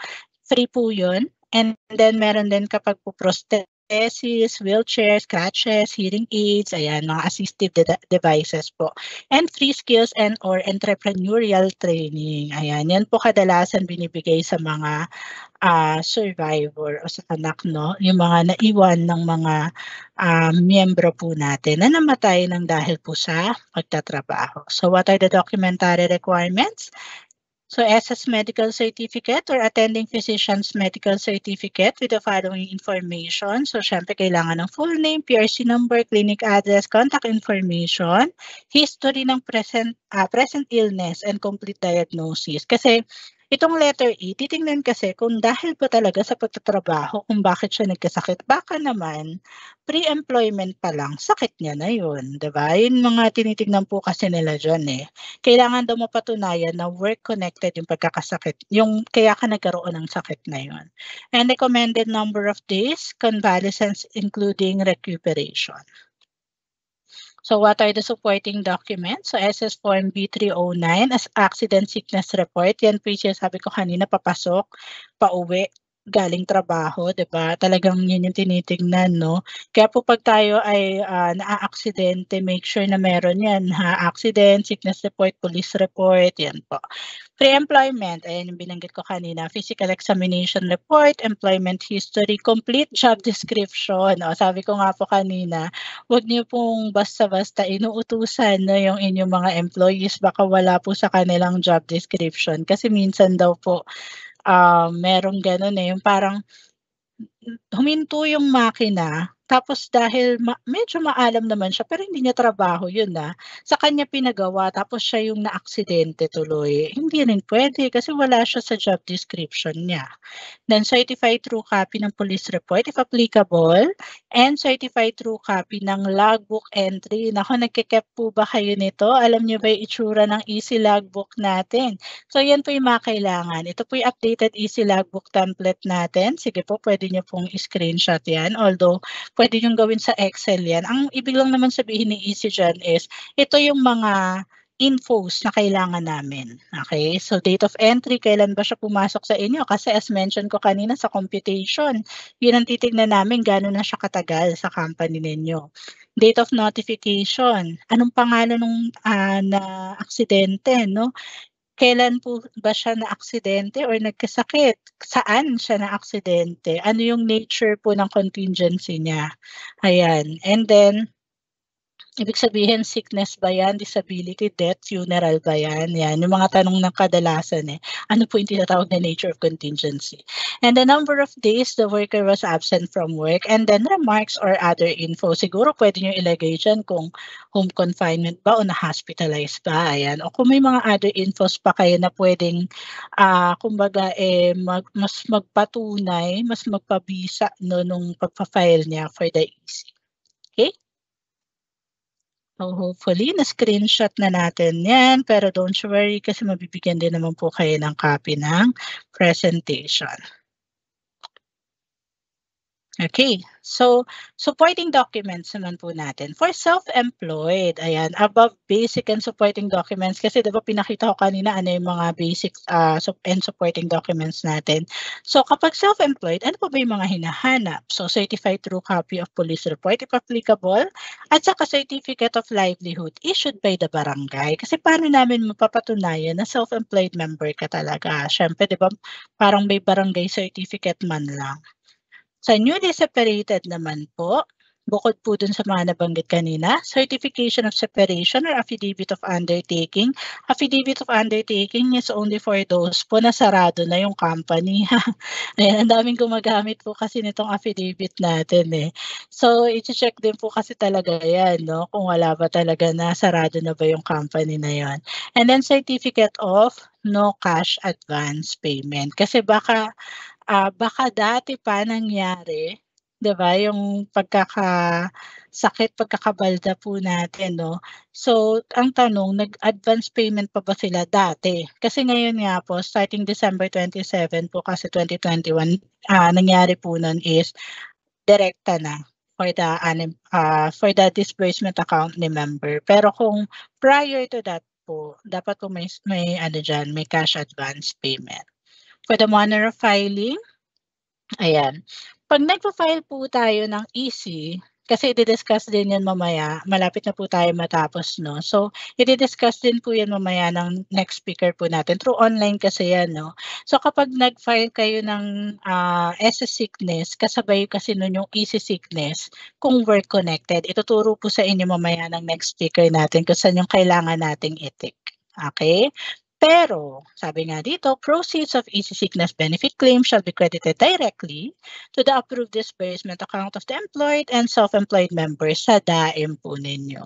Free po yun. And then meron din kapag po prosthetic devices, wheelchairs, crutches, hearing aids, ayan, mga assistive de- devices po. And free skills and or entrepreneurial training. Ayan, yan po kadalasan binibigay sa mga uh, survivor o sa anak, no? Yung mga naiwan ng mga uh, miyembro po natin na namatay ng dahil po sa pagtatrabaho. So what are the documentary requirements? So SS medical certificate or attending physician's medical certificate with the following information. So syempre kailangan ng full name, PRC number, clinic address, contact information, history ng present uh, present illness and complete diagnosis. Kasi Itong letter E, titingnan kasi kung dahil ba talaga sa pagtatrabaho kung bakit siya nagkasakit. Baka naman, pre-employment pa lang, sakit niya na yun. ba? Diba? Yung mga tinitingnan po kasi nila dyan eh. Kailangan daw mapatunayan na work-connected yung pagkakasakit, yung kaya ka nagkaroon ng sakit na yun. And recommended number of days, convalescence including recuperation. So what are the supporting documents? So SS Form B309 as accident sickness report. Yan po yung sabi ko kanina, papasok, pauwi galing trabaho, 'di ba? Talagang 'yun yung tinitingnan, no? Kaya po pag tayo ay uh, naaaksidente, make sure na meron 'yan, ha? Accident, sickness report, police report, 'yan po. Pre-employment, ayan yung binanggit ko kanina, physical examination report, employment history, complete job description. O, sabi ko nga po kanina, huwag niyo pong basta-basta inuutusan no, yung inyong mga employees, baka wala po sa kanilang job description. Kasi minsan daw po, um, merong ganun eh, yung parang huminto yung makina tapos dahil ma medyo maalam naman siya pero hindi niya trabaho yun ah. Sa kanya pinagawa tapos siya yung na naaksidente tuloy. Hindi rin pwede kasi wala siya sa job description niya. Then certified true copy ng police report if applicable and certified true copy ng logbook entry. Nako nagkikep po ba kayo nito? Alam niyo ba yung itsura ng easy logbook natin? So yan po yung mga kailangan. Ito po yung updated easy logbook template natin. Sige po pwede niyo pong screenshot yan although pwede yung gawin sa Excel yan. Ang ibig lang naman sabihin ni Easy dyan is, ito yung mga infos na kailangan namin. Okay? So, date of entry, kailan ba siya pumasok sa inyo? Kasi as mentioned ko kanina sa computation, yun ang titignan namin gano'n na siya katagal sa company ninyo. Date of notification, anong pangalan ng uh, ah, na aksidente, no? kailan po ba siya na aksidente or nagkasakit? Saan siya na aksidente? Ano yung nature po ng contingency niya? Ayan. And then, Ibig sabihin, sickness ba yan? Disability, death, funeral ba yan? Yan, yung mga tanong ng kadalasan eh. Ano po yung tinatawag na nature of contingency? And the number of days the worker was absent from work and then remarks or other info. Siguro pwede nyo ilagay dyan kung home confinement ba o na-hospitalize ba. Ayan. O kung may mga other infos pa kayo na pwedeng, uh, kumbaga, eh, mag, mas magpatunay, mas magpabisa no, nung pagpa-file niya for the EC. Okay? So hopefully, na-screenshot na natin yan. Pero don't you worry kasi mabibigyan din naman po kayo ng copy ng presentation. Okay, so supporting documents naman po natin. For self-employed, ayan, above basic and supporting documents. Kasi diba pinakita ko kanina ano yung mga basic uh, and supporting documents natin. So kapag self-employed, ano po ba yung mga hinahanap? So certified true copy of police report if applicable at saka certificate of livelihood issued by the barangay. Kasi paano namin mapapatunayan na self-employed member ka talaga? Siyempre, diba parang may barangay certificate man lang. Sa newly separated naman po, bukod po dun sa mga nabanggit kanina, certification of separation or affidavit of undertaking. Affidavit of undertaking is only for those po na sarado na yung company. Ayan, ang daming gumagamit po kasi nitong affidavit natin eh. So, iti-check din po kasi talaga yan, no? Kung wala ba talaga na sarado na ba yung company na yan. And then certificate of no cash advance payment. Kasi baka uh, baka dati pa nangyari, 'di ba, yung pagkaka pagkakasakit, pagkakabalda po natin, no. So, ang tanong, nag-advance payment pa ba sila dati? Kasi ngayon nga po, starting December 27 po kasi 2021, uh, ah, nangyari po nun is direkta na for the uh, for the disbursement account ni member. Pero kung prior to that po, dapat po may, may ano dyan, may cash advance payment for the manner of filing. Ayan. Pag nagpa-file po tayo ng EC, kasi i-discuss din yan mamaya. Malapit na po tayo matapos, no? So, i-discuss din po yan mamaya ng next speaker po natin. Through online kasi yan, no? So, kapag nag-file kayo ng uh, ah, SS sickness, kasabay kasi nun yung easy sickness kung work-connected. Ituturo po sa inyo mamaya ng next speaker natin kung saan yung kailangan nating itik. Okay? Pero, sabi nga dito, proceeds of each sickness benefit claim shall be credited directly to the approved disbursement account of the employed and self-employed members sa DAIM po ninyo.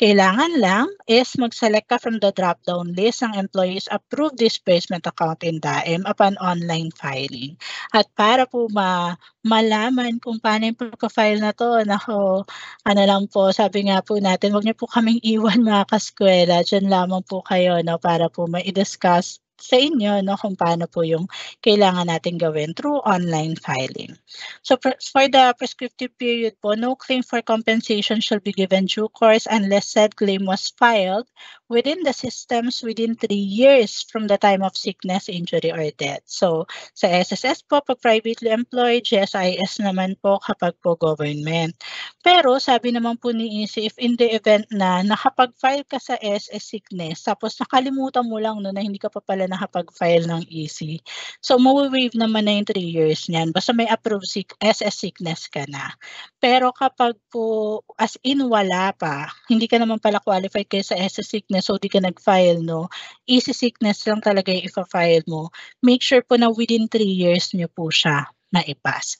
Kailangan lang is mag-select ka from the drop-down list ng employees approved displacement account in DAEM upon online filing. At para po ma malaman kung paano yung pagka-file na to, nako, ano lang po, sabi nga po natin, wag niyo po kaming iwan mga kaskwela, dyan lamang po kayo no, para po ma-discuss sa inyo no kung paano po yung kailangan natin gawin through online filing. So for, the prescriptive period po, no claim for compensation shall be given due course unless said claim was filed within the systems within 3 years from the time of sickness, injury, or death. So sa SSS po, pag privately employed, GSIS naman po kapag po government. Pero sabi naman po ni Easy, if in the event na nakapag-file ka sa SS sickness, tapos nakalimutan mo lang no, na hindi ka pa pala nakapag-file ng EC. So, mawi-waive naman na yung 3 years niyan. Basta may approved sick, SS sickness ka na. Pero kapag po, as in wala pa, hindi ka naman pala qualified kayo sa SS sickness, so di ka nag-file, no? EC sickness lang talaga yung ipa-file mo. Make sure po na within 3 years niyo po siya na maipas.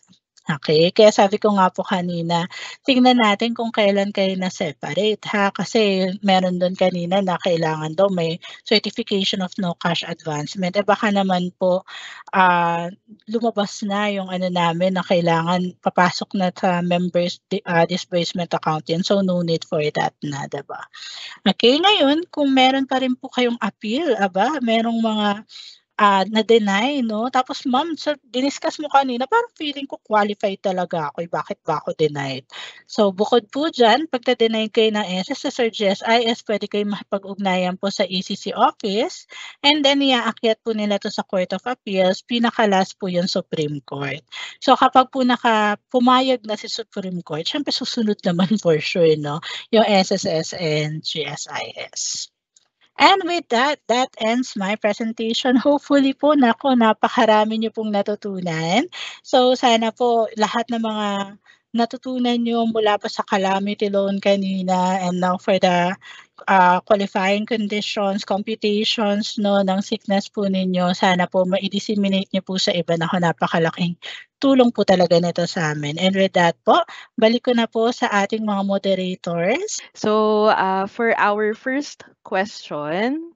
Okay, kaya sabi ko nga po kanina, tingnan natin kung kailan kayo na-separate ha, kasi meron doon kanina na kailangan daw may certification of no cash advancement. E baka naman po uh, lumabas na yung ano namin na kailangan papasok na sa members uh, disbursement account yan, so no need for that na, diba? Okay, ngayon, kung meron pa rin po kayong appeal, aba, merong mga ah, na-deny, no? Tapos, ma'am, sir, diniscuss mo kanina, parang feeling ko qualify talaga ako. Eh. bakit ba ako denied? So, bukod po dyan, pag na-deny kayo ng SS sa Sir GSIS, pwede kayo mapag ugnayan po sa ECC office. And then, iaakyat po nila to sa Court of Appeals. Pinakalas po yung Supreme Court. So, kapag po naka, pumayag na si Supreme Court, syempre susunod naman for sure, no? Yung SSS and GSIS. And with that, that ends my presentation. Hopefully po, nako, napakarami niyo pong natutunan. So sana po lahat ng mga natutunan niyo mula pa sa calamity loan kanina and now for the uh, qualifying conditions, computations no ng sickness po ninyo. Sana po ma-disseminate niyo po sa iba na napakalaking tulong po talaga nito sa amin. And with that po, balik ko na po sa ating mga moderators. So, uh, for our first question,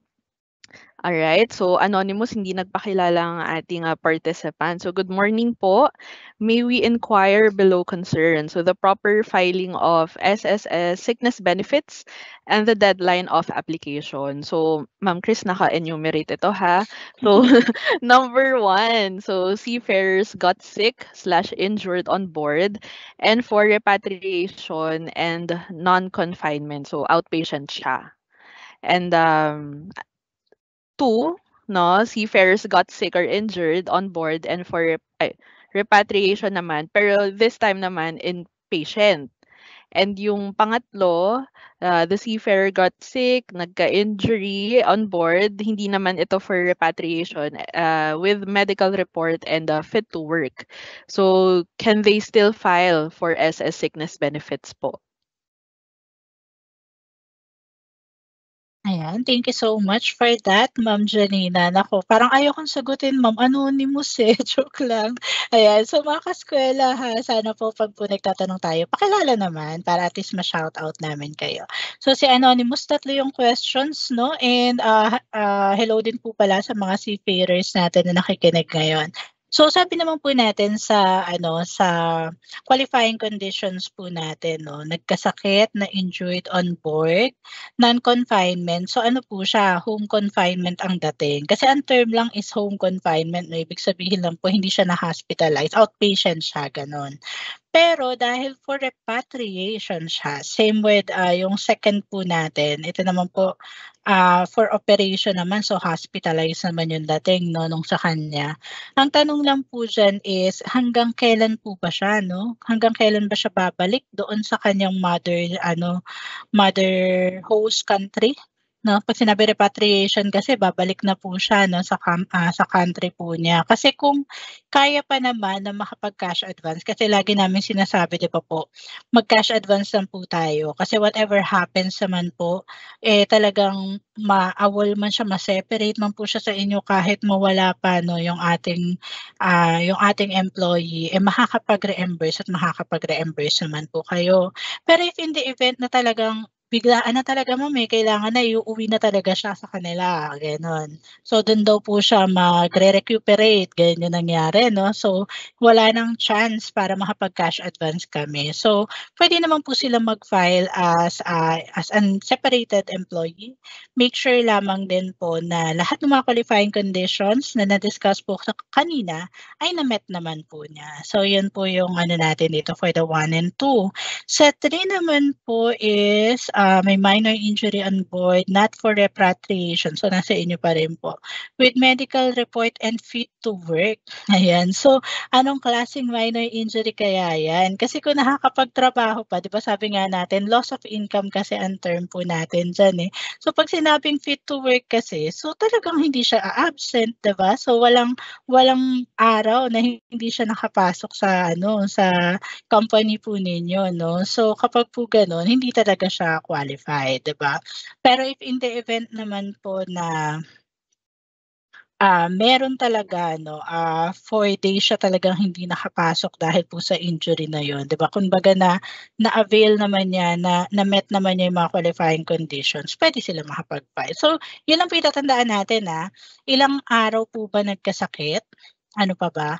All right. so anonymous, hindi nagpakilala ang ating uh, participant. So good morning po. May we inquire below concern? So the proper filing of SSS sickness benefits and the deadline of application. So Ma'am Chris, naka-enumerate ito ha. So number one, so seafarers got sick slash injured on board and for repatriation and non-confinement. So outpatient siya. And um, Two, no, seafarers got sick or injured on board and for rep repatriation naman, pero this time naman in patient. And yung pangatlo, uh, the seafarer got sick, nagka-injury on board, hindi naman ito for repatriation uh, with medical report and uh, fit to work. So, can they still file for SS sickness benefits po? Ayan, thank you so much for that, Ma'am Janina. Nako, parang ayaw kong sagutin, Ma'am. Anonymous eh. Joke lang. Ayan, so mga kaskwela ha, sana po pag po nagtatanong tayo, pakilala naman para at least ma-shoutout namin kayo. So si Anonymous, tatlo yung questions, no? And uh, uh, hello din po pala sa mga seafarers natin na nakikinig ngayon. So sabi naman po natin sa ano sa qualifying conditions po natin no, nagkasakit, na injured on board, non-confinement. So ano po siya, home confinement ang dating. Kasi ang term lang is home confinement, no, ibig sabihin lang po hindi siya na hospitalized outpatient siya ganun. Pero dahil for repatriation siya, same with uh, yung second po natin, ito naman po uh, for operation naman, so hospitalized naman yung dating no, nung sa kanya. Ang tanong lang po dyan is, hanggang kailan po ba siya, no? Hanggang kailan ba siya babalik doon sa kanyang mother, ano, mother host country? no? Pag sinabi repatriation kasi babalik na po siya no sa cam, uh, ah, sa country po niya. Kasi kung kaya pa naman na makapag-cash advance kasi lagi namin sinasabi 'di ba po, mag-cash advance lang po tayo kasi whatever happens naman po eh talagang maawol man siya, ma-separate man po siya sa inyo kahit mawala pa no yung ating uh, yung ating employee eh makakapag-reimburse at makakapag-reimburse naman po kayo. Pero if in the event na talagang biglaan na talaga ma'am eh, kailangan na iuwi na talaga siya sa kanila, ganun. So doon daw po siya magre-recuperate, ganyan yung nangyari, no? So wala nang chance para makapag-cash advance kami. So pwede naman po sila mag-file as uh, as an separated employee. Make sure lamang din po na lahat ng mga qualifying conditions na na-discuss po sa kanina ay na-met naman po niya. So yun po yung ano natin dito for the 1 and 2. Set 3 naman po is uh, may minor injury on board, not for repatriation. So, nasa inyo pa rin po. With medical report and fit to work. Ayan. So, anong klaseng minor injury kaya yan? Kasi kung nakakapagtrabaho pa, di ba sabi nga natin, loss of income kasi ang term po natin dyan eh. So, pag sinabing fit to work kasi, so talagang hindi siya absent, di ba? So, walang, walang araw na hindi siya nakapasok sa, ano, sa company po ninyo, no? So, kapag po ganun, hindi talaga siya ako qualify, 'di ba? Pero if in the event naman po na uh, meron talaga no, uh, ah, four days siya talagang hindi nakapasok dahil po sa injury na 'yon, 'di ba? Kumbaga na na-avail naman niya na na-met naman niya yung mga qualifying conditions, pwede sila makapag-file. So, 'yun ang pinatandaan natin ha. Ah. Ilang araw po ba nagkasakit? Ano pa ba?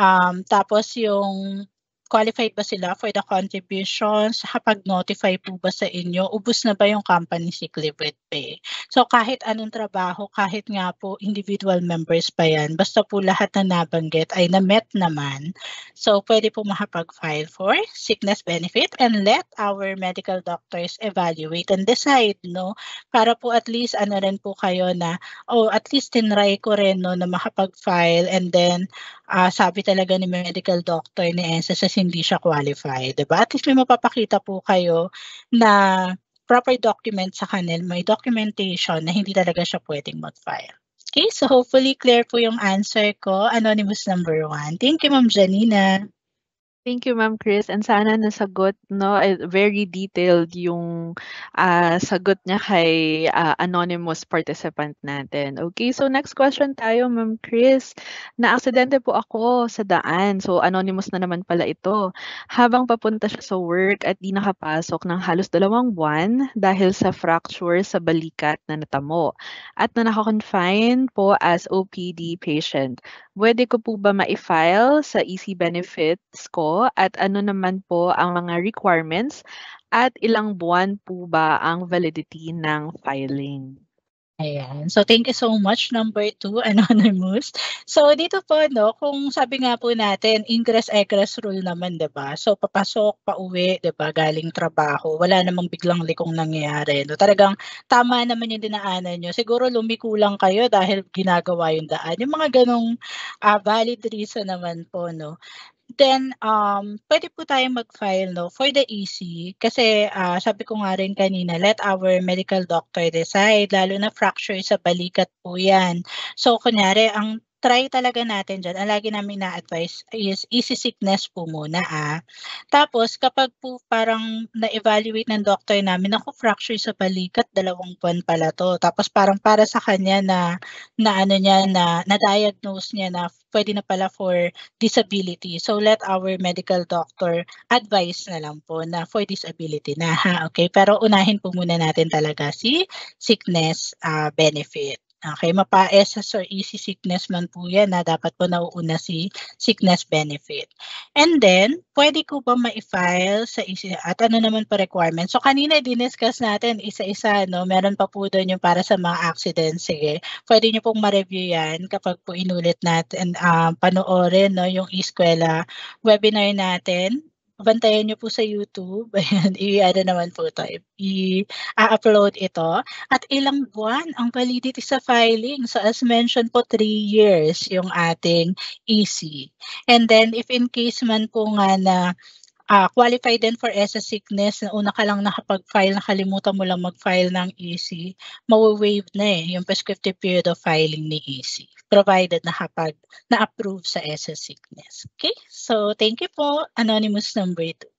Um, tapos yung qualified ba sila for the contributions? Nakapag-notify po ba sa inyo? Ubus na ba yung company sick leave with pay? So kahit anong trabaho, kahit nga po individual members pa yan, basta po lahat na nabanggit ay na-met naman. So pwede po makapag-file for sickness benefit and let our medical doctors evaluate and decide, no? Para po at least ano rin po kayo na, oh, at least tinry ko rin, no, na makapag-file and then uh, sabi talaga ni medical doctor ni NSS hindi siya qualified, 'di ba? At least may mapapakita po kayo na proper document sa kanil, may documentation na hindi talaga siya pwedeng mag-file. Okay, so hopefully clear po yung answer ko. Anonymous number one. Thank you, Ma'am Janina. Thank you, Ma'am Chris. And sana nasagot, no, eh, very detailed yung uh, sagot niya kay uh, anonymous participant natin. Okay, so next question tayo, Ma'am Chris. Na-aksidente po ako sa daan. So, anonymous na naman pala ito. Habang papunta siya sa work at di nakapasok ng halos dalawang buwan dahil sa fracture sa balikat na natamo at na nakakonfine po as OPD patient. Pwede ko po ba ma-file sa easy benefits ko at ano naman po ang mga requirements at ilang buwan po ba ang validity ng filing? Ayan. So, thank you so much, number two, Anonymous. So, dito po, no, kung sabi nga po natin, ingress-egress rule naman, di ba So, papasok, pauwi, di ba galing trabaho, wala namang biglang likong nangyayari. No? Talagang tama naman yung dinaanan nyo. Siguro lumikulang kayo dahil ginagawa yung daan. Yung mga ganong uh, valid reason naman po, no? then, um, pwede po tayong mag-file no, for the EC. Kasi uh, sabi ko nga rin kanina, let our medical doctor decide. Lalo na fracture sa balikat po yan. So, kunyari, ang try talaga natin dyan, ang lagi namin na-advise is easy sickness po muna ah. Tapos kapag po parang na-evaluate ng doctor namin, ako fracture sa balikat, dalawang buwan pala to. Tapos parang para sa kanya na, na ano niya, na, na-diagnose niya na pwede na pala for disability. So let our medical doctor advise na lang po na for disability na ha, okay? Pero unahin po muna natin talaga si sickness uh, benefit. Okay, mapa-SS or easy sickness man po yan na dapat po nauuna si sickness benefit. And then, pwede ko ba ma-file sa easy, at ano naman po requirement? So kanina diniscuss natin isa-isa, no? meron pa po doon yung para sa mga accidents. Sige, pwede nyo pong ma-review yan kapag po inulit natin, um, panoorin no? yung eskwela webinar natin bantayan nyo po sa YouTube. Ayan, i-ano naman po ito. I-upload ito. At ilang buwan ang validity sa filing. So as mentioned po, 3 years yung ating EC. And then if in case man po nga na uh, ah, qualify din for SS sickness na una ka lang nakapag-file, nakalimutan mo lang mag-file ng EC, mawa-waive na eh yung prescriptive period of filing ni EC provided na hapag na approve sa SS Sickness. Okay, so thank you po, Anonymous number 2.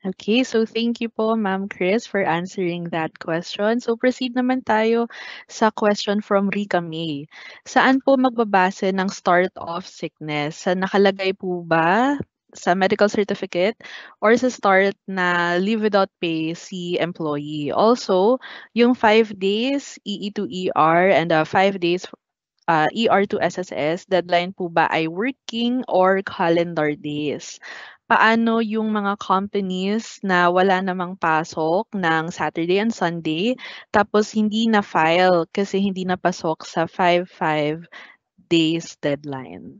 Okay, so thank you po, Ma'am Chris, for answering that question. So proceed naman tayo sa question from Rika May. Saan po magbabase ng start of sickness? Sa nakalagay po ba sa medical certificate or sa start na leave without pay si employee? Also, yung 5 days EE e to ER and 5 uh, days uh, ER to SSS, deadline po ba ay working or calendar days? paano yung mga companies na wala namang pasok ng Saturday and Sunday tapos hindi na file kasi hindi na pasok sa 5-5 days deadline.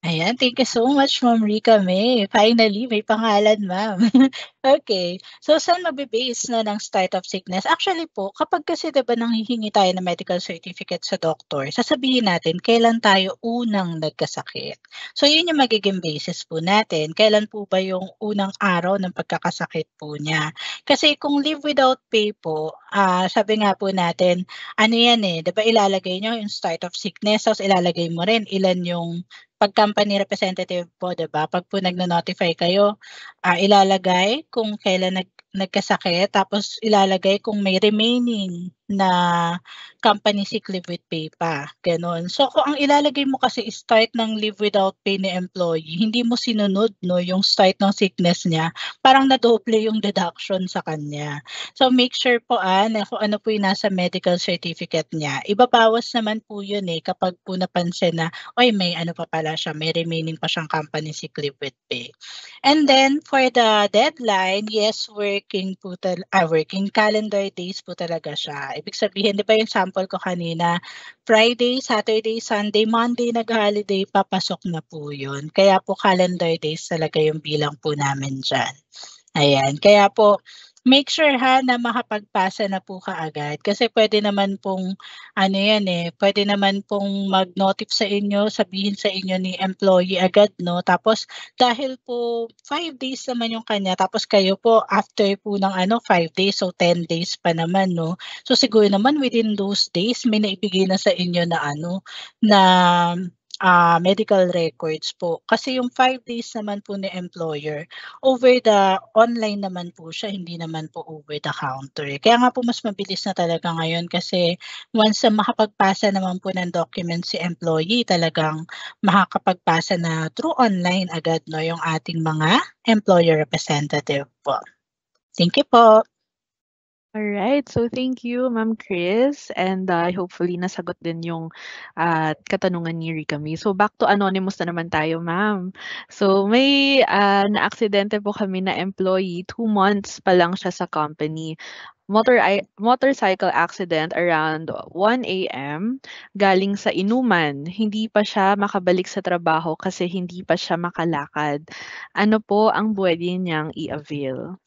Ayan, thank you so much, Ma'am Rika May. Finally, may pangalan, ma'am. okay. So, saan mabibase na ng of sickness? Actually po, kapag kasi diba nanghihingi tayo ng medical certificate sa doktor, sasabihin natin kailan tayo unang nagkasakit. So, yun yung magiging basis po natin. Kailan po ba yung unang araw ng pagkakasakit po niya? Kasi kung live without pay po, uh, sabi nga po natin, ano yan eh, diba ilalagay nyo yung of sickness, tapos ilalagay mo rin ilan yung pag company representative po, 'di ba? Pag po nagno-notify kayo, uh, ilalagay kung kailan nag nagkasakit tapos ilalagay kung may remaining na company sick leave with pay pa. Ganun. So kung ang ilalagay mo kasi start ng leave without pay ni employee, hindi mo sinunod no yung start ng sickness niya, parang na nadoble yung deduction sa kanya. So make sure po ah, na kung ano po yung nasa medical certificate niya. Ibabawas naman po yun eh kapag po napansin na, oy may ano pa pala siya, may remaining pa siyang company sick leave with pay. And then for the deadline, yes, working po tal- ah, working calendar days po talaga siya Ibig sabihin, di ba yung sample ko kanina, Friday, Saturday, Sunday, Monday, nag-holiday, papasok na po yun. Kaya po calendar days talaga yung bilang po namin dyan. Ayan, kaya po make sure ha na makapagpasa na po kaagad kasi pwede naman pong ano yan eh, pwede naman pong mag notify sa inyo, sabihin sa inyo ni employee agad no. Tapos dahil po 5 days naman yung kanya tapos kayo po after po ng ano 5 days so 10 days pa naman no. So siguro naman within those days may naibigay na sa inyo na ano na uh, medical records po. Kasi yung 5 days naman po ni employer, over the online naman po siya, hindi naman po over the counter. Kaya nga po mas mabilis na talaga ngayon kasi once na makapagpasa naman po ng document si employee, talagang makakapagpasa na through online agad no yung ating mga employer representative po. Thank you po. All right. So thank you, Ma'am Chris. And uh, hopefully nasagot din yung uh, katanungan ni Rika May. So back to anonymous na naman tayo, Ma'am. So may uh, na-aksidente po kami na employee. Two months pa lang siya sa company. Motor motorcycle accident around 1 a.m. galing sa inuman. Hindi pa siya makabalik sa trabaho kasi hindi pa siya makalakad. Ano po ang pwede niyang i-avail?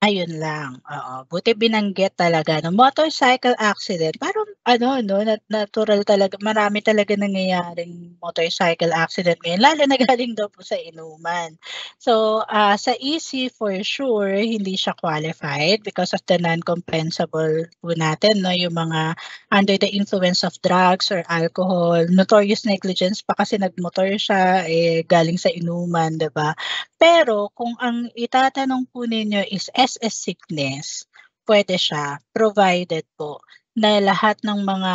Ayun lang, oo. Buti binanggit talaga 'no, motorcycle accident parang ano 'no, nat natural talaga marami talaga nangyayaring motorcycle accident ngayon lalo na galing daw po sa inuman. So, uh, sa EC for sure hindi siya qualified because of the non-compensable po natin 'no, yung mga under the influence of drugs or alcohol, notorious negligence pa kasi nagmotor siya, eh, galing sa inuman 'di ba? Pero kung ang itatanong po ninyo is SS sickness, pwede siya provided po na lahat ng mga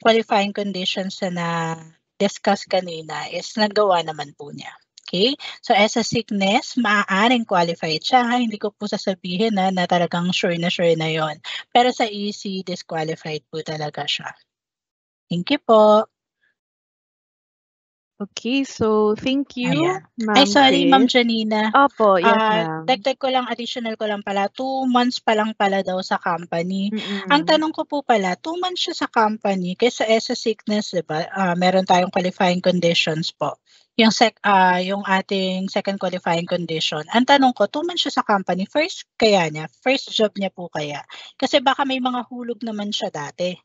qualifying conditions na na-discuss kanina is nagawa naman po niya. Okay? So, as a sickness, maaaring qualified siya. Ah, hindi ko po sasabihin na, ah, na talagang sure na sure na yon. Pero sa EC, disqualified po talaga siya. Thank you po. Okay, so thank you, Ayan. Ma'am Ay, sorry, Ma'am Janina. Opo, yes, uh, ma'am. Dagdag ko lang, additional ko lang pala, two months pa lang pala daw sa company. Mm-mm. Ang tanong ko po pala, two months siya sa company, kaysa sa sickness, di ba, uh, meron tayong qualifying conditions po. Yung, sec, uh, yung ating second qualifying condition. Ang tanong ko, two months siya sa company, first kaya niya, first job niya po kaya? Kasi baka may mga hulog naman siya dati.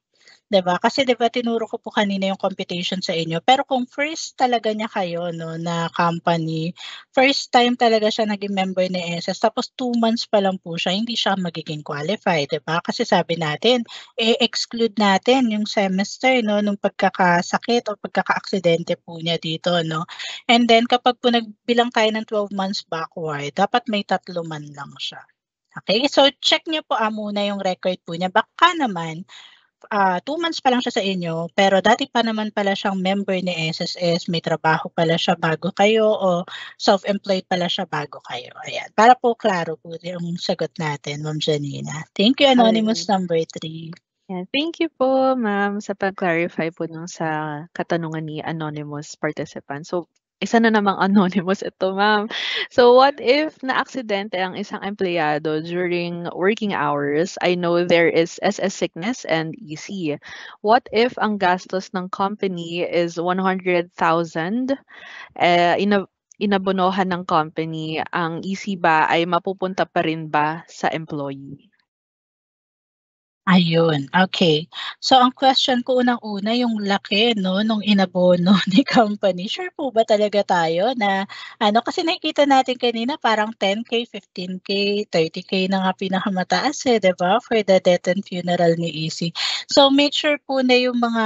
'di ba? Kasi 'di ba tinuro ko po kanina yung computation sa inyo. Pero kung first talaga niya kayo no na company, first time talaga siya naging member ni SS tapos two months pa lang po siya, hindi siya magiging qualified, 'di ba? Kasi sabi natin, i-exclude natin yung semester no nung pagkakasakit o pagkakaaksidente po niya dito no. And then kapag po nagbilang tayo ng 12 months backward, dapat may tatlo man lang siya. Okay, so check niyo po ah, muna yung record po niya. Baka naman ah, two months pa lang siya sa inyo, pero dati pa naman pala siyang member ni SSS, may trabaho pala siya bago kayo o self-employed pala siya bago kayo. Ayan. Para po klaro po yung sagot natin, Ma'am Janina. Thank you, Anonymous Hi. number 3. Yeah, thank you po, ma'am, sa pag-clarify po nung sa katanungan ni anonymous participant. So, isa na namang anonymous ito, ma'am. So, what if na naaksidente ang isang empleyado during working hours? I know there is SS sickness and EC. What if ang gastos ng company is 100,000 uh, eh, inabonohan ng company, ang EC ba ay mapupunta pa rin ba sa employee? Ayun, Okay. So ang question ko unang-una yung laki 'no, nung inabono ni company. Sure po ba talaga tayo na ano, kasi nakikita natin kanina parang 10K, 15K, 30K na nga pinakamataas, eh, 'di ba, for the death and funeral ni Easy. So make sure po na yung mga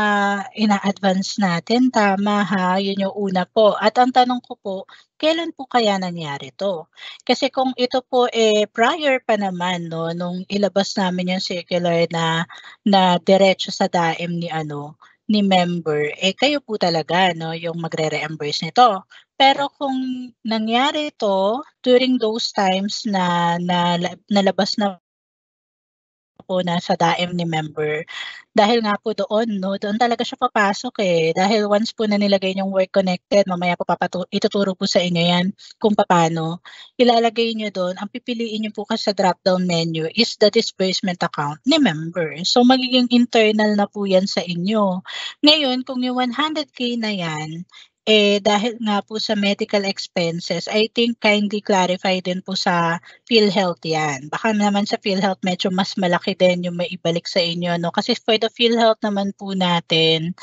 ina-advance natin tama, ha, yun yung una po. At ang tanong ko po kailan po kaya nangyari to? Kasi kung ito po eh prior pa naman no nung ilabas namin yung circular na na diretso sa DAEM ni ano ni member, eh kayo po talaga no yung magre-reimburse nito. Pero kung nangyari ito during those times na, na nalabas na po na sa Daem ni member. Dahil nga po doon, no, doon talaga siya papasok eh. Dahil once po na nilagay yung work connected, mamaya po papatu- ituturo po sa inyo yan kung paano. Ilalagay niyo doon, ang pipiliin niyo po kasi sa drop-down menu is the disbursement account ni member. So magiging internal na po yan sa inyo. Ngayon, kung yung 100k na yan, eh dahil nga po sa medical expenses, I think kindly clarify din po sa PhilHealth yan. Baka naman sa PhilHealth medyo mas malaki din yung maibalik sa inyo. No? Kasi for the PhilHealth naman po natin,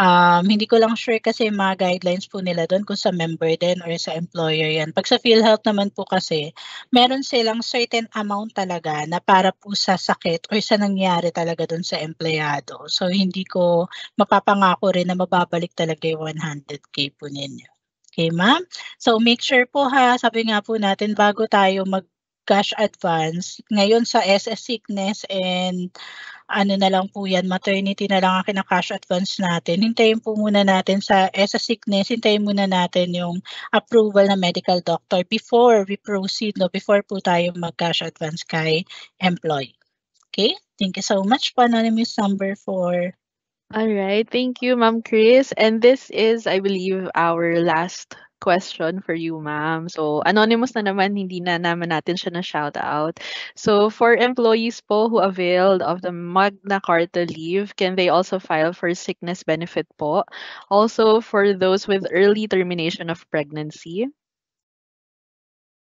Um, hindi ko lang sure kasi mga guidelines po nila doon kung sa member din or sa employer yan. Pag sa PhilHealth naman po kasi, meron silang certain amount talaga na para po sa sakit or sa nangyari talaga doon sa empleyado. So hindi ko mapapangako rin na mababalik talaga yung 100k po ninyo. Okay, ma'am? So, make sure po ha, sabi nga po natin, bago tayo mag cash advance. Ngayon sa SS sickness and ano na lang po yan, maternity na lang ang kina-cash advance natin. Hintayin po muna natin sa SS sickness, hintayin muna natin yung approval ng medical doctor before we proceed, no, before po tayo mag-cash advance kay employee. Okay? Thank you so much po, anonymous number for All right. Thank you, Ma'am Chris. And this is, I believe, our last question for you, ma'am. So, anonymous na naman, hindi na naman natin siya na shout out. So, for employees po who availed of the Magna Carta leave, can they also file for sickness benefit po? Also, for those with early termination of pregnancy?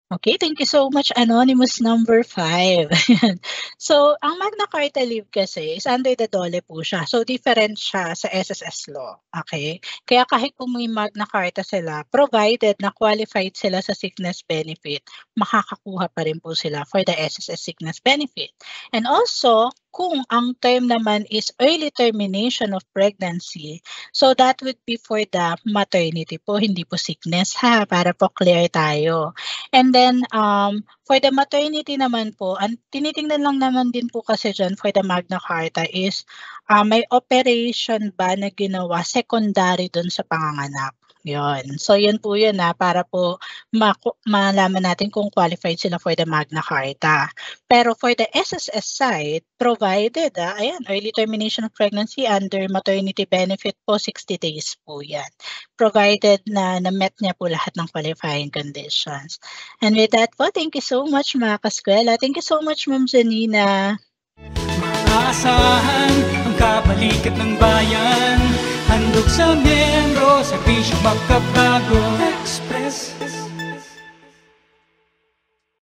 Okay, thank you so much, Anonymous number 5. so, ang Magna Carta Leave kasi is under the DOLE po siya. So, different siya sa SSS law. Okay? Kaya kahit kung may Magna Carta sila, provided na qualified sila sa sickness benefit, makakakuha pa rin po sila for the SSS sickness benefit. And also, kung ang term naman is early termination of pregnancy. So that would be for the maternity po, hindi po sickness ha, para po clear tayo. And then um, for the maternity naman po, ang tinitingnan lang naman din po kasi dyan for the Magna Carta is uh, may operation ba na ginawa secondary dun sa panganganak. Yun. So, yan po yun na ah, para po maku- malaman natin kung qualified sila for the Magna Carta. Pero for the SSS side, provided, ah, ayan, early termination of pregnancy under maternity benefit po, 60 days po yan. Provided na na-met niya po lahat ng qualifying conditions. And with that po, thank you so much mga kaskwela. Thank you so much, Ma'am Janina. Maasahan ang kabalikat ng bayan Handog sa miyembro, sa bisyong magkabago